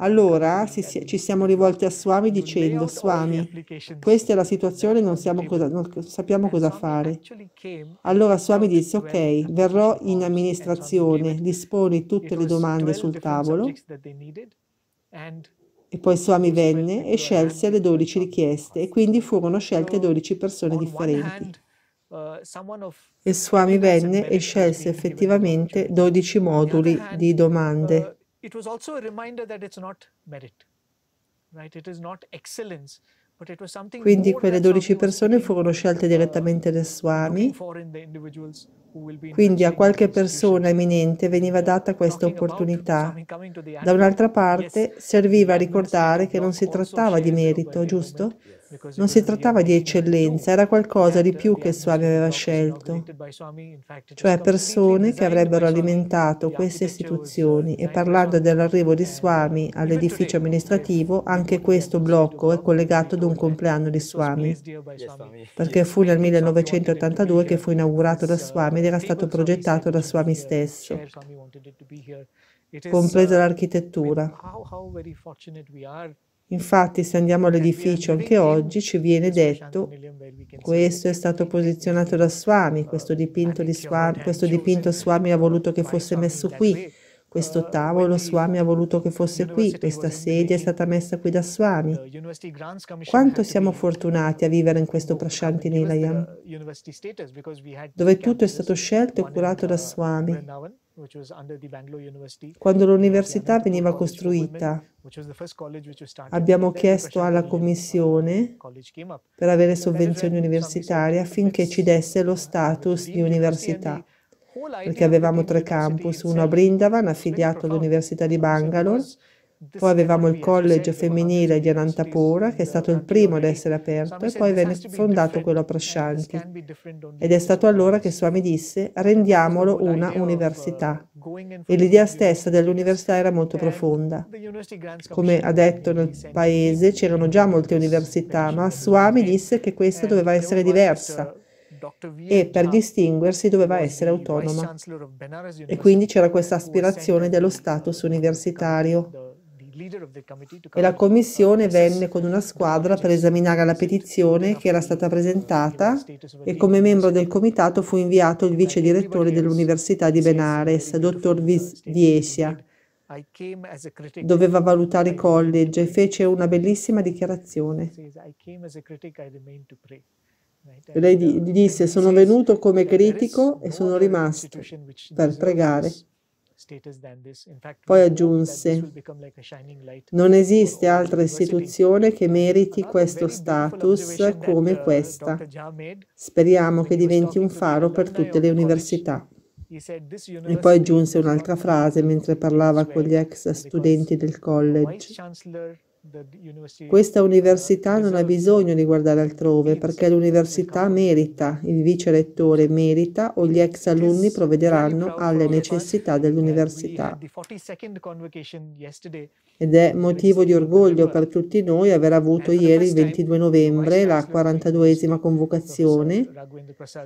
Allora si, ci siamo rivolti a Swami dicendo, Swami, questa è la situazione, non, cosa, non sappiamo cosa fare. Allora Swami disse, ok, verrò in amministrazione, disponi tutte le domande sul tavolo. E poi Swami venne e scelse le 12 richieste e quindi furono scelte 12 persone differenti. E Swami venne e scelse effettivamente 12 moduli di domande it was also a reminder that it's not merit, right? It is not excellence. Quindi quelle 12 persone furono scelte direttamente da Swami, quindi a qualche persona eminente veniva data questa opportunità. Da un'altra parte serviva a ricordare che non si trattava di merito, giusto? Non si trattava di eccellenza, era qualcosa di più che Swami aveva scelto, cioè persone che avrebbero alimentato queste istituzioni e parlando dell'arrivo di Swami all'edificio amministrativo, anche questo blocco è collegato ad un compleanno di Swami, perché fu nel 1982 che fu inaugurato da Swami ed era stato progettato da Swami stesso compresa l'architettura. Infatti, se andiamo all'edificio anche oggi, ci viene detto questo è stato posizionato da Swami, eh, questo dipinto, di Swami, questo eh, dipinto Swami ha voluto che fosse messo qui, questo tavolo Swami ha voluto che fosse qui, questa sedia è stata messa qui da Swami. Eh, Quanto siamo fortunati a vivere in questo Prashanti Nilayam, uh, dove tutto è stato scelto e curato da uh, Swami. Quando l'università veniva costruita, abbiamo chiesto alla commissione per avere sovvenzioni universitarie affinché ci desse lo uh, status di università perché avevamo tre campus, uno a Brindavan affiliato all'Università di Bangalore poi avevamo il college femminile di Anantapura, che è stato il primo ad essere aperto, e poi venne fondato quello a Prashanti. Ed è stato allora che Swami disse: rendiamolo una università. E l'idea stessa dell'università era molto profonda. Come ha detto nel paese, c'erano già molte università, ma Swami disse che questa doveva essere diversa e per distinguersi doveva essere autonoma. E quindi c'era questa aspirazione dello status universitario e la commissione venne con una squadra per esaminare la petizione che era stata presentata e come membro del comitato fu inviato il vice direttore dell'Università di Benares, dottor Viesia. Doveva valutare i college e fece una bellissima dichiarazione. Lei uh, disse, sono venuto come critico e sono rimasto per pregare. Poi aggiunse, non esiste altra istituzione che meriti questo status come uh, questa. Speriamo che diventi un faro per tutte le università. E poi aggiunse un'altra frase mentre parlava con gli ex studenti del college. Questa uh, università non ha bisogno di guardare altrove perché l'università merita, il vice rettore merita o gli ex alunni provvederanno alle necessità dell'università. Ed è motivo di orgoglio per tutti noi aver avuto ieri, il 22 novembre, la 42esima convocazione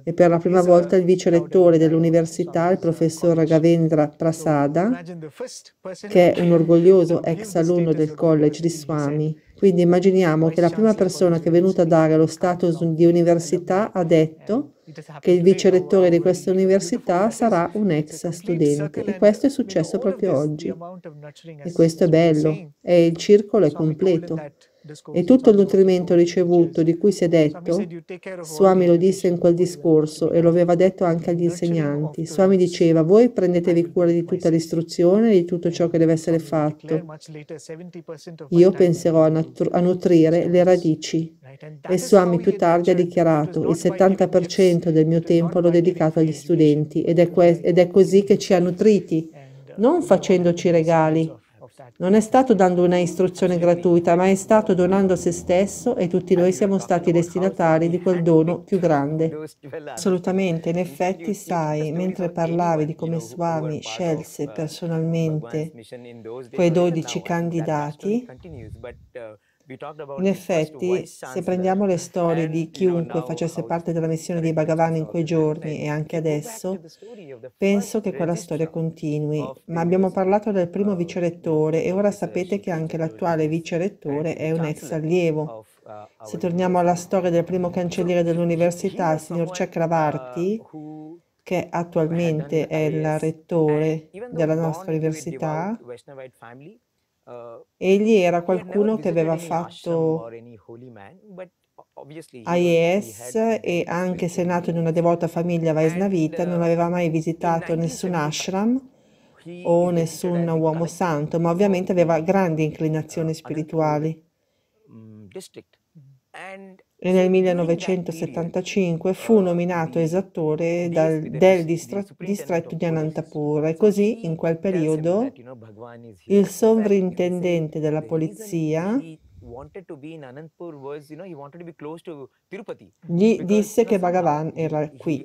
e per la prima volta il vice rettore dell'università, il professor Raghavendra Prasada, che è un orgoglioso ex alunno del College di Goswami. Quindi immaginiamo che la prima persona che è venuta a dare lo status di università ha detto che il vice rettore di questa università sarà un ex studente e questo è successo proprio oggi. E questo è bello, e il circolo è completo e tutto il nutrimento ricevuto di cui si è detto, Swami lo disse in quel discorso e lo aveva detto anche agli insegnanti. Swami diceva, voi prendetevi cura di tutta l'istruzione e di tutto ciò che deve essere fatto. Io penserò a, nutri- a nutrire le radici. E Swami più tardi ha dichiarato, il 70% del mio tempo l'ho dedicato agli studenti ed è, que- ed è così che ci ha nutriti, non facendoci regali non è stato dando una istruzione gratuita, ma è stato donando se stesso e tutti noi siamo stati destinatari di quel dono più grande. Assolutamente, in effetti sai, mentre parlavi di come Swami scelse personalmente quei dodici candidati, in effetti, se prendiamo le storie di chiunque facesse parte della missione di Bhagavan in quei giorni e anche adesso, penso che quella storia continui. Ma abbiamo parlato del primo uh, vicerettore e ora sapete che anche l'attuale vicerettore è un ex allievo. Uh, se torniamo alla storia del primo cancelliere dell'università, il signor Chakravarti, uh, che attualmente è il rettore della nostra università, eh, egli era qualcuno che aveva fatto AES e anche se nato in una devota famiglia Vaisnavita uh, non aveva mai visitato nessun ashram o nessun uomo santo, ma ovviamente aveva grandi uh, inclinazioni spirituali. Mm, e nel 1975 fu nominato esattore dal, del distretto di Anantapur e così in quel periodo il sovrintendente della polizia wanted to be in Anandpur was, you know, he wanted to be close to Tirupati. Gli disse che Bhagavan era qui.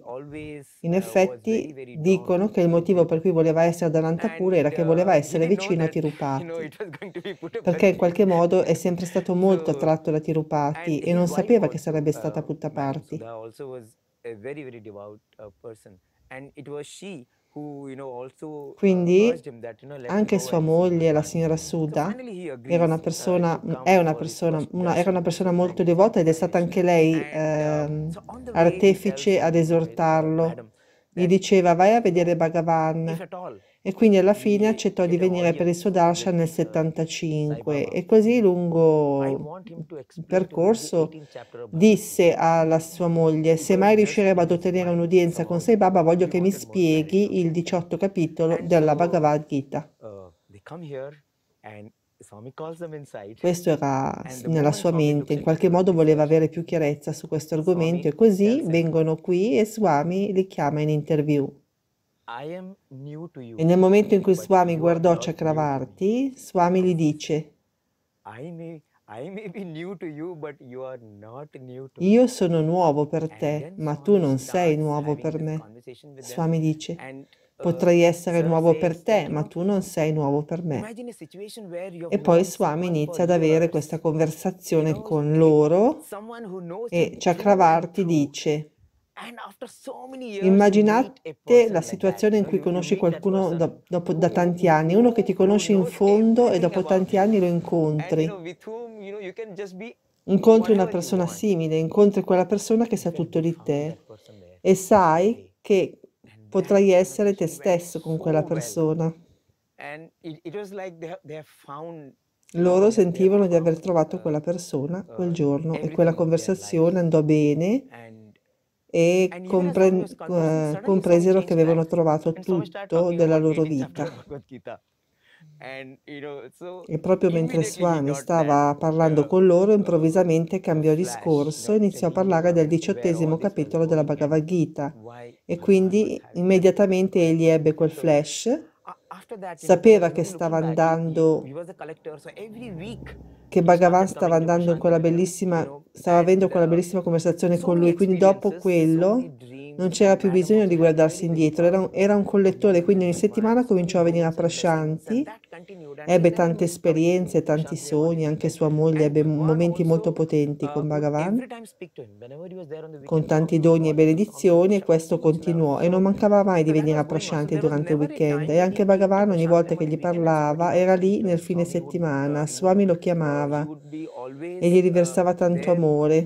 In uh, effetti dicono che il motivo per cui voleva essere ad Anantapur era che voleva uh, essere vicino a Tirupati, perché in qualche modo è sempre stato molto attratto da Tirupati e non sapeva che sarebbe uh, stata Puttaparti. And it Uh, Quindi anche sua moglie, la signora Suda, uh, era una persona, una persona, una, era una persona molto devota ed è stata anche lei eh, artefice ad esortarlo. Gli diceva vai a vedere Bhagavan e quindi alla fine accettò di venire per il suo darshan nel 75 eh, e così lungo il percorso disse alla sua moglie se mai riusciremo ad ottenere un'udienza con Sai Baba voglio che mi spieghi il 18 capitolo della Bhagavad Gita. Uh, questo era nella sua mente, in qualche modo voleva avere più chiarezza su questo argomento e così vengono qui e Swami li chiama in interview. E nel momento in cui Swami guardò Chakravarti, Swami gli dice, io sono nuovo per te, ma uh, tu non sei nuovo per me. Swami dice, potrei essere nuovo per te, ma tu non sei nuovo per me. E poi Swami inizia ad avere questa conversazione con loro e Chakravarti dice, Immaginate la situazione in cui conosci qualcuno da, dopo, da, tanti anni, uno che ti conosce in fondo e dopo tanti anni lo incontri. Incontri una persona simile, incontri quella persona che sa tutto di te e sai che potrai essere te stesso con quella persona. Loro sentivano di aver trovato uh, quella persona quel uh, giorno e quella conversazione andò bene e compre- eh, compresero che avevano trovato tutto della loro vita. E proprio mentre Swami stava parlando con loro, improvvisamente cambiò discorso e iniziò a parlare del diciottesimo capitolo della Bhagavad Gita. E quindi immediatamente egli ebbe quel flash Sapeva che stava andando, che Bhagavan stava andando in quella bellissima, stava avendo quella um, bellissima conversazione con lui. Quindi dopo quello non c'era più bisogno di guardarsi indietro, era un, era un collettore, quindi ogni settimana cominciò a venire a Prashanti. Ebbe tante esperienze, tanti sogni, anche sua moglie ebbe momenti molto potenti con Bhagavan, con tanti doni e benedizioni e questo continuò e non mancava mai di venire a Prashanti durante il weekend e anche Bhagavan ogni volta che gli parlava era lì nel fine settimana, Swami lo chiamava e gli riversava tanto amore.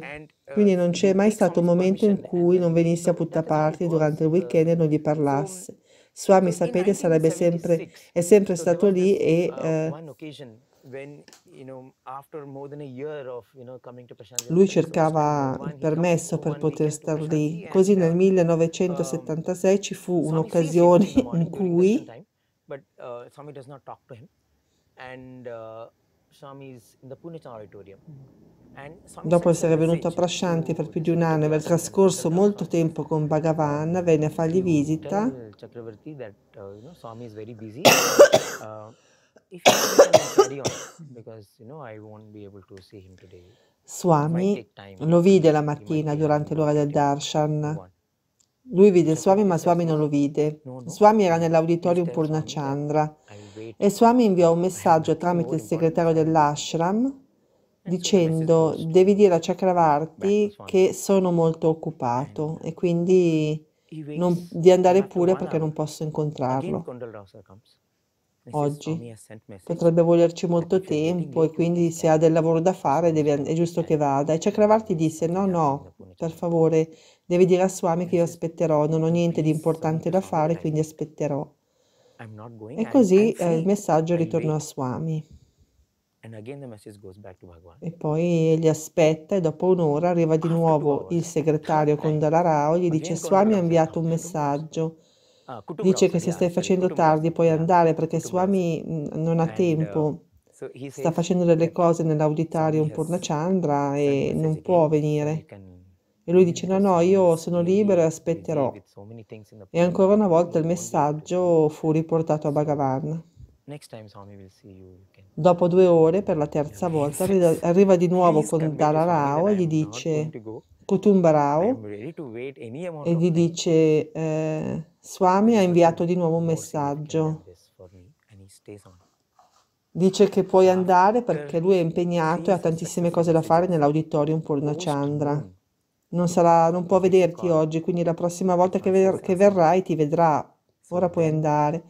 Quindi non c'è mai stato un momento in cui non venisse a tutta parte durante il weekend e non gli parlasse. Swami, sapete, sempre, è sempre stato lì e... Eh, lui cercava il permesso per poter star lì. Così nel 1976 um, ci fu un'occasione in cui uh, Swami does not talk to him and uh, Swami is in the Pune Auditorium. Dopo essere venuto a Prashanti per più di un anno e aver trascorso molto tempo con Bhagavan, venne a fargli visita. Swami lo vide la mattina durante l'ora del darshan. Lui vide Swami ma Swami non lo vide. Swami era nell'auditorium Purnachandra e Swami inviò un messaggio tramite il segretario dell'ashram eh, dicendo devi dire a Chakravarti che sono molto occupato eh, e quindi non, di andare pure perché non posso incontrarlo. Oggi potrebbe volerci molto tempo e quindi se ha del lavoro da fare deve, è giusto eh, che vada. E Chakravarti disse no, no, per favore devi dire a Swami che io aspetterò, non ho niente di importante da fare quindi aspetterò. E così eh, il messaggio ritornò a Swami. E poi egli aspetta e dopo un'ora arriva di nuovo il segretario con eh. Dalarao, gli dice Swami ha inviato un messaggio. Ah, dice che se stai facendo tardi puoi andare perché Swami mm, non ha uh, tempo. Sta facendo delle cose nell'auditorium Purnachandra e non può venire. E lui dice: No, no, io sono libero e aspetterò. E ancora una volta il messaggio fu riportato a Bhagavan. Dopo due ore, per la terza volta, arriva di nuovo con Dara Rao e gli dice Kutumba Rao e gli dice eh, Swami ha inviato di nuovo un messaggio. Dice che puoi andare perché lui è impegnato e ha tantissime cose da fare nell'auditorium Purnachandra. Non, sarà, non può vederti oggi, quindi la prossima volta che, ver- che verrai ti vedrà. Ora puoi andare.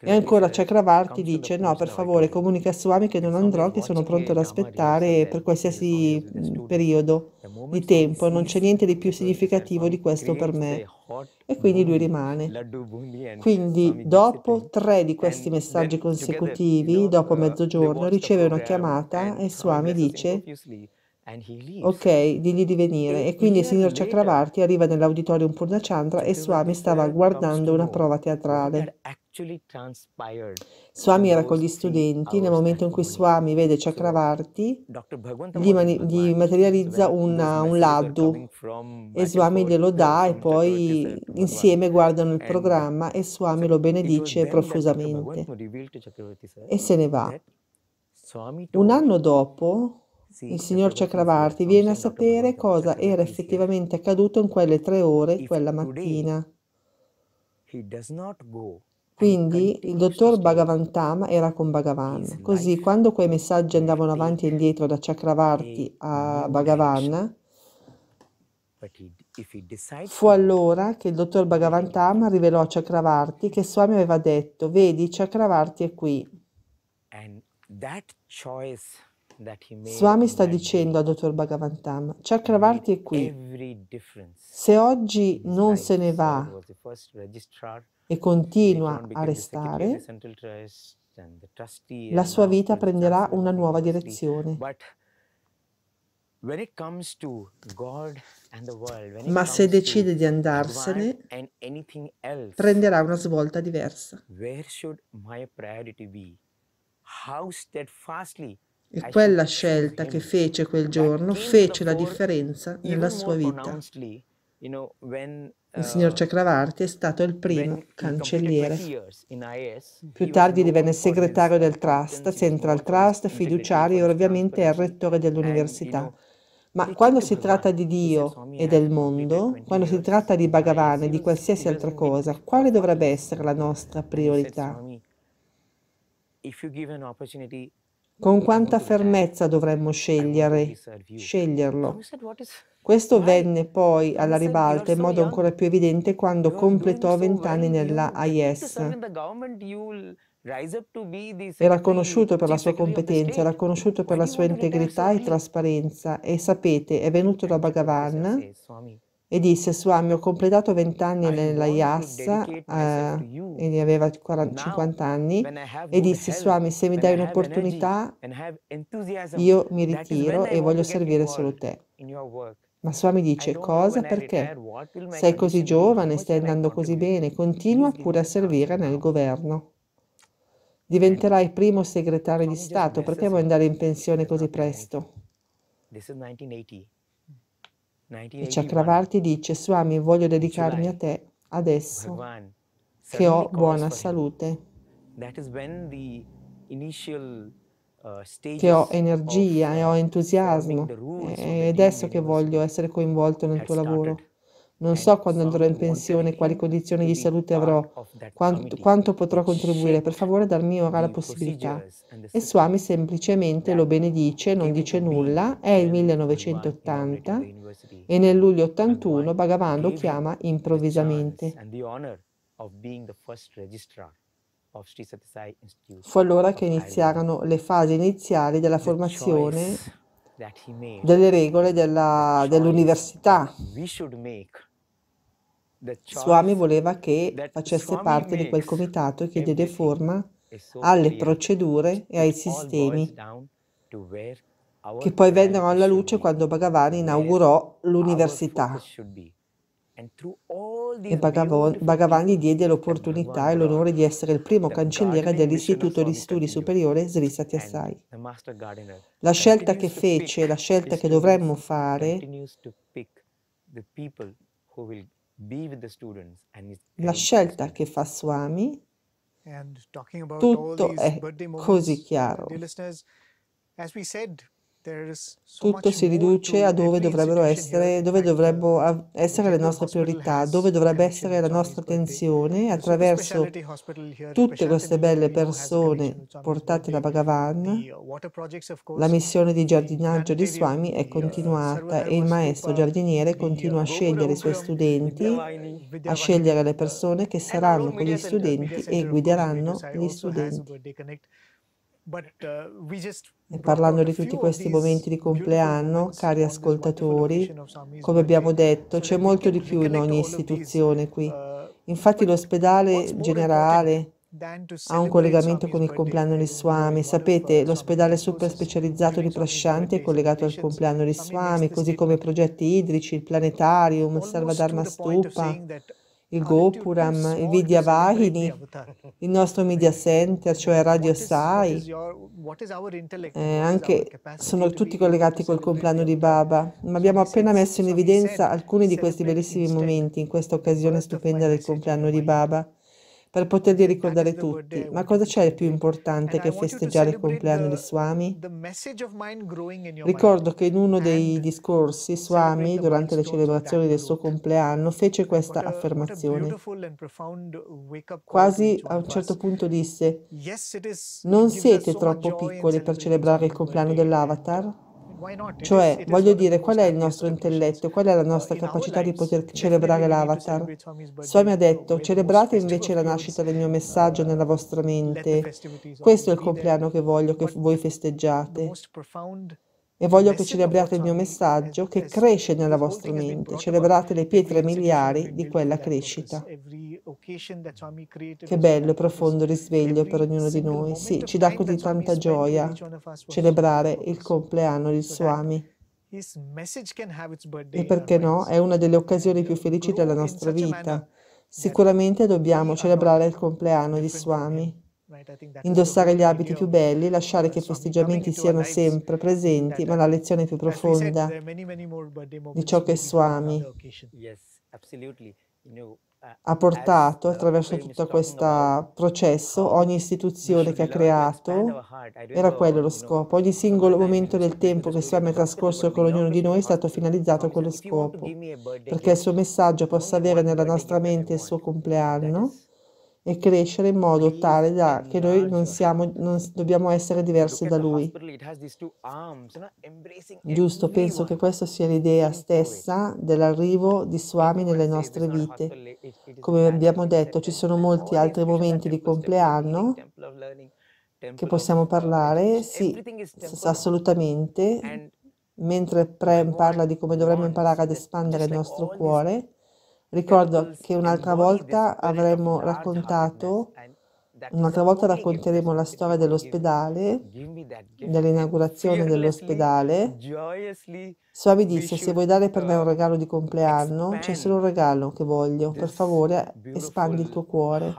E ancora Chakravarti dice no, per favore comunica a Swami che non andrò, che sono pronto ad aspettare per qualsiasi periodo di tempo, non c'è niente di più significativo di questo per me. E quindi lui rimane. Quindi dopo tre di questi messaggi consecutivi, dopo uh, mezzogiorno, riceve una chiamata e Swami dice Ok, digli di venire. E quindi il signor Chakravarti arriva nell'auditorium Purnachandra e Swami stava guardando una prova teatrale. Swami era con gli studenti, nel momento in cui Swami vede Chakravarti, gli, mani- gli materializza una, un laddu e Swami glielo uh, dà e poi insieme guardano il programma e Swami lo benedice profusamente e se ne va. Un anno dopo, il signor Chakravarti viene a sapere cosa era effettivamente accaduto in quelle tre ore quella mattina. Quindi il dottor Bhagavantama era con Bhagavan. Così quando quei messaggi andavano avanti e indietro da Chakravarti a Bhagavan, fu allora che il dottor Bhagavantama rivelò a Chakravarti che Swami aveva detto, vedi Chakravarti è qui. Swami sta dicendo al dottor Bhagavantama, Chakravarti è qui. Se oggi non se ne va e continua a restare, la sua vita prenderà una nuova direzione. Ma se decide di andarsene, prenderà una svolta diversa. E quella scelta che fece quel giorno fece la differenza nella sua vita. Il signor eh, Chakravarti è stato il primo cancelliere. Più tardi divenne segretario del Trust, Central Trust, fiduciario e ovviamente è rettore dell'università. Ma quando si tratta di Dio e del mondo, quando si tratta di Bhagavan e di qualsiasi altra cosa, quale dovrebbe essere la nostra priorità? Se you give an opportunity con quanta fermezza dovremmo scegliere, sceglierlo. Questo venne poi alla ribalta in modo ancora più evidente quando completò vent'anni nella IS. Era conosciuto per la sua competenza, era conosciuto per la sua integrità e trasparenza e sapete, è venuto da Bhagavan e disse Swami ah, ho completato vent'anni nella Yassa uh, eh, e aveva 40, 50 anni e disse Swami ah, se mi dai un'opportunità io mi ritiro e voglio servire solo te. Ma Swami dice cosa perché? Sei così giovane, stai andando così bene, continua pure a servire nel governo. Diventerai primo segretario di Stato, perché vuoi andare in pensione così presto? 1980. E Chakravarti dice, Swami, voglio dedicarmi a te adesso che ho buona salute, che uh, ho uh, energia e ho entusiasmo, è adesso che voglio essere coinvolto nel tuo lavoro. Non so quando andrò in pensione, quali condizioni di salute avrò, quanto, quanto potrò contribuire. Per favore, darmi ora la possibilità. E Swami semplicemente lo benedice, non dice nulla. È il 1980 e nel luglio 81 Bhagavan lo chiama improvvisamente. Fu allora che iniziarono le fasi iniziali della formazione delle regole della, dell'università. Swami voleva che facesse parte di quel comitato che diede forma alle procedure e ai sistemi che poi vennero alla luce quando Bhagavan inaugurò l'università. E Bhagavan, gli diede l'opportunità e l'onore di essere il primo cancelliere dell'Istituto di Studi Superiore Sri Satyasai. La scelta che fece, la scelta che dovremmo fare, la scelta che fa Swami, tutto è così chiaro tutto si riduce a dove dovrebbero essere, dove dovrebbero essere le nostre priorità, dove dovrebbe essere la nostra attenzione attraverso tutte queste belle persone portate da Bhagavan. Uh, la missione di giardinaggio di Swami è uh, continuata e il maestro giardiniere uh, continua a scegliere i suoi studenti, a scegliere le persone che saranno con gli studenti e guideranno gli studenti. Uh, parlando di tutti questi momenti di compleanno, cari ascoltatori, come abbiamo detto, c'è molto di più in ogni istituzione qui. Uh, Infatti l'ospedale generale ha un collegamento con il compleanno di Swami. Sapete, l'ospedale super specializzato di Prashanti è collegato al compleanno di Swami, così come i progetti idrici, il planetarium, il Sarvadharma Stupa il Gopuram, il Vidyavahini, il nostro media center, cioè Radio Sai, eh, anche, sono tutti collegati col compleanno di Baba, ma abbiamo appena messo in evidenza alcuni di questi bellissimi momenti in questa occasione stupenda del compleanno di Baba per poterli ricordare tutti, eh, ma cosa c'è di più importante che festeggiare il compleanno di Swami? Ricordo che in uno dei discorsi Swami, durante le celebrazioni del suo compleanno, fece questa affermazione. Quasi a un certo punto disse, non siete troppo piccoli per celebrare il compleanno eh, dell'avatar? Cioè, voglio dire, qual è il nostro intelletto, qual è la nostra capacità di poter celebrare l'avatar? Swami ha detto, celebrate invece la nascita del mio messaggio nella vostra mente. Questo è il compleanno che voglio che voi festeggiate e voglio che celebriate il mio messaggio che eh, cresce nella vostra mente, celebrate le pietre miliari di quella crescita. Che bello e profondo risveglio per ognuno di noi, sì, ci dà così tanta gioia celebrare il compleanno di Swami. E perché no, è una delle occasioni più felici della nostra vita. Sicuramente dobbiamo celebrare il compleanno di Swami Indossare gli abiti più belli, lasciare che i festeggiamenti siano sempre presenti, ma la lezione più profonda di ciò che Swami uh, ha portato uh, attraverso tutto questo processo, ogni istituzione che ha creato, era quello lo scopo. Ogni singolo momento del tempo che Swami ha trascorso con ognuno di noi è stato finalizzato a quello scopo, perché il suo messaggio possa avere nella nostra mente il suo compleanno e crescere in modo tale da che noi non, siamo, non dobbiamo essere diversi da lui. Giusto, penso che questa sia l'idea stessa dell'arrivo di Swami nelle nostre vite. Come abbiamo detto, ci sono molti altri momenti di compleanno che possiamo parlare, sì, assolutamente, mentre Prem parla di come dovremmo imparare ad espandere il nostro cuore, Ricordo che un'altra volta avremmo raccontato, un'altra volta racconteremo la storia dell'ospedale, dell'inaugurazione dell'ospedale. Swami disse, se vuoi dare per me un regalo di compleanno, c'è solo un regalo che voglio, per favore espandi il tuo cuore.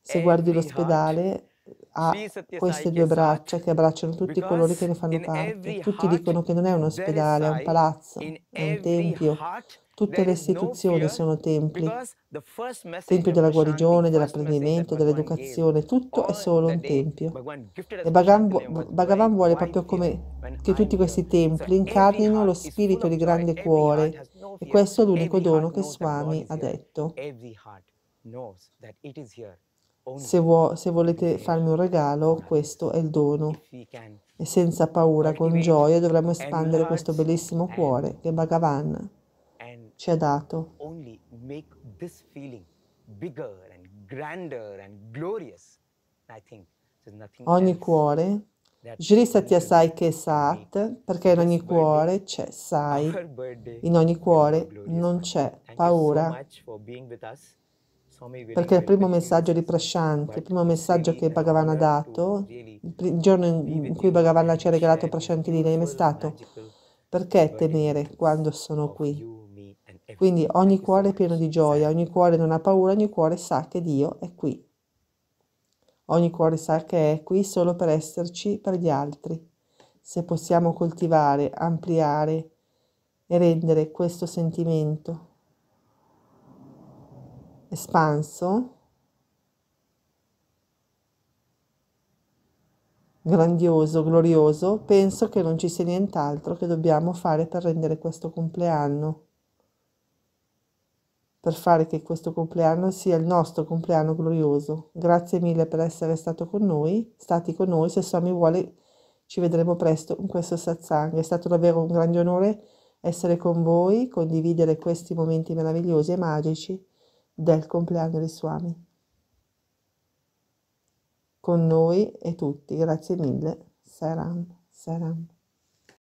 Se guardi l'ospedale, ha queste due braccia che abbracciano tutti coloro che ne fanno parte. Tutti dicono che non è un ospedale, è un palazzo, è un tempio. Tutte le istituzioni sono templi, templi della guarigione, dell'apprendimento, dell'educazione, tutto è solo un tempio. E Bhagavan, vuole proprio che tutti questi templi incarnino lo spirito di grande cuore e questo è l'unico dono che Swami ha detto. Se, vuo, se, volete farmi un regalo, questo è il dono. E senza paura, con gioia, dovremmo espandere questo bellissimo cuore che è Bhagavan ci ha dato. Ogni cuore, Jiri sai che è Sat, perché in ogni cuore c'è Sai, in ogni cuore non c'è paura. Perché il primo messaggio di Prashant, il primo messaggio che Bhagavan ha dato, il giorno in cui Bhagavan ci ha regalato Prashanti Lila è stato perché temere quando sono qui? Quindi ogni cuore è pieno di gioia, ogni cuore non ha paura, ogni cuore sa che Dio è qui. Ogni cuore sa che è qui solo per esserci per gli altri. Se possiamo coltivare, ampliare e rendere questo sentimento espanso, grandioso, glorioso, penso che non ci sia nient'altro che dobbiamo fare per rendere questo compleanno per fare che questo compleanno sia il nostro compleanno glorioso. Grazie mille per essere stato con noi, stati con noi, se Swami vuole ci vedremo presto in questo satsang. È stato davvero un grande onore essere con voi, condividere questi momenti meravigliosi e magici del compleanno di Swami. Con noi e tutti, grazie mille. Saram, Saram.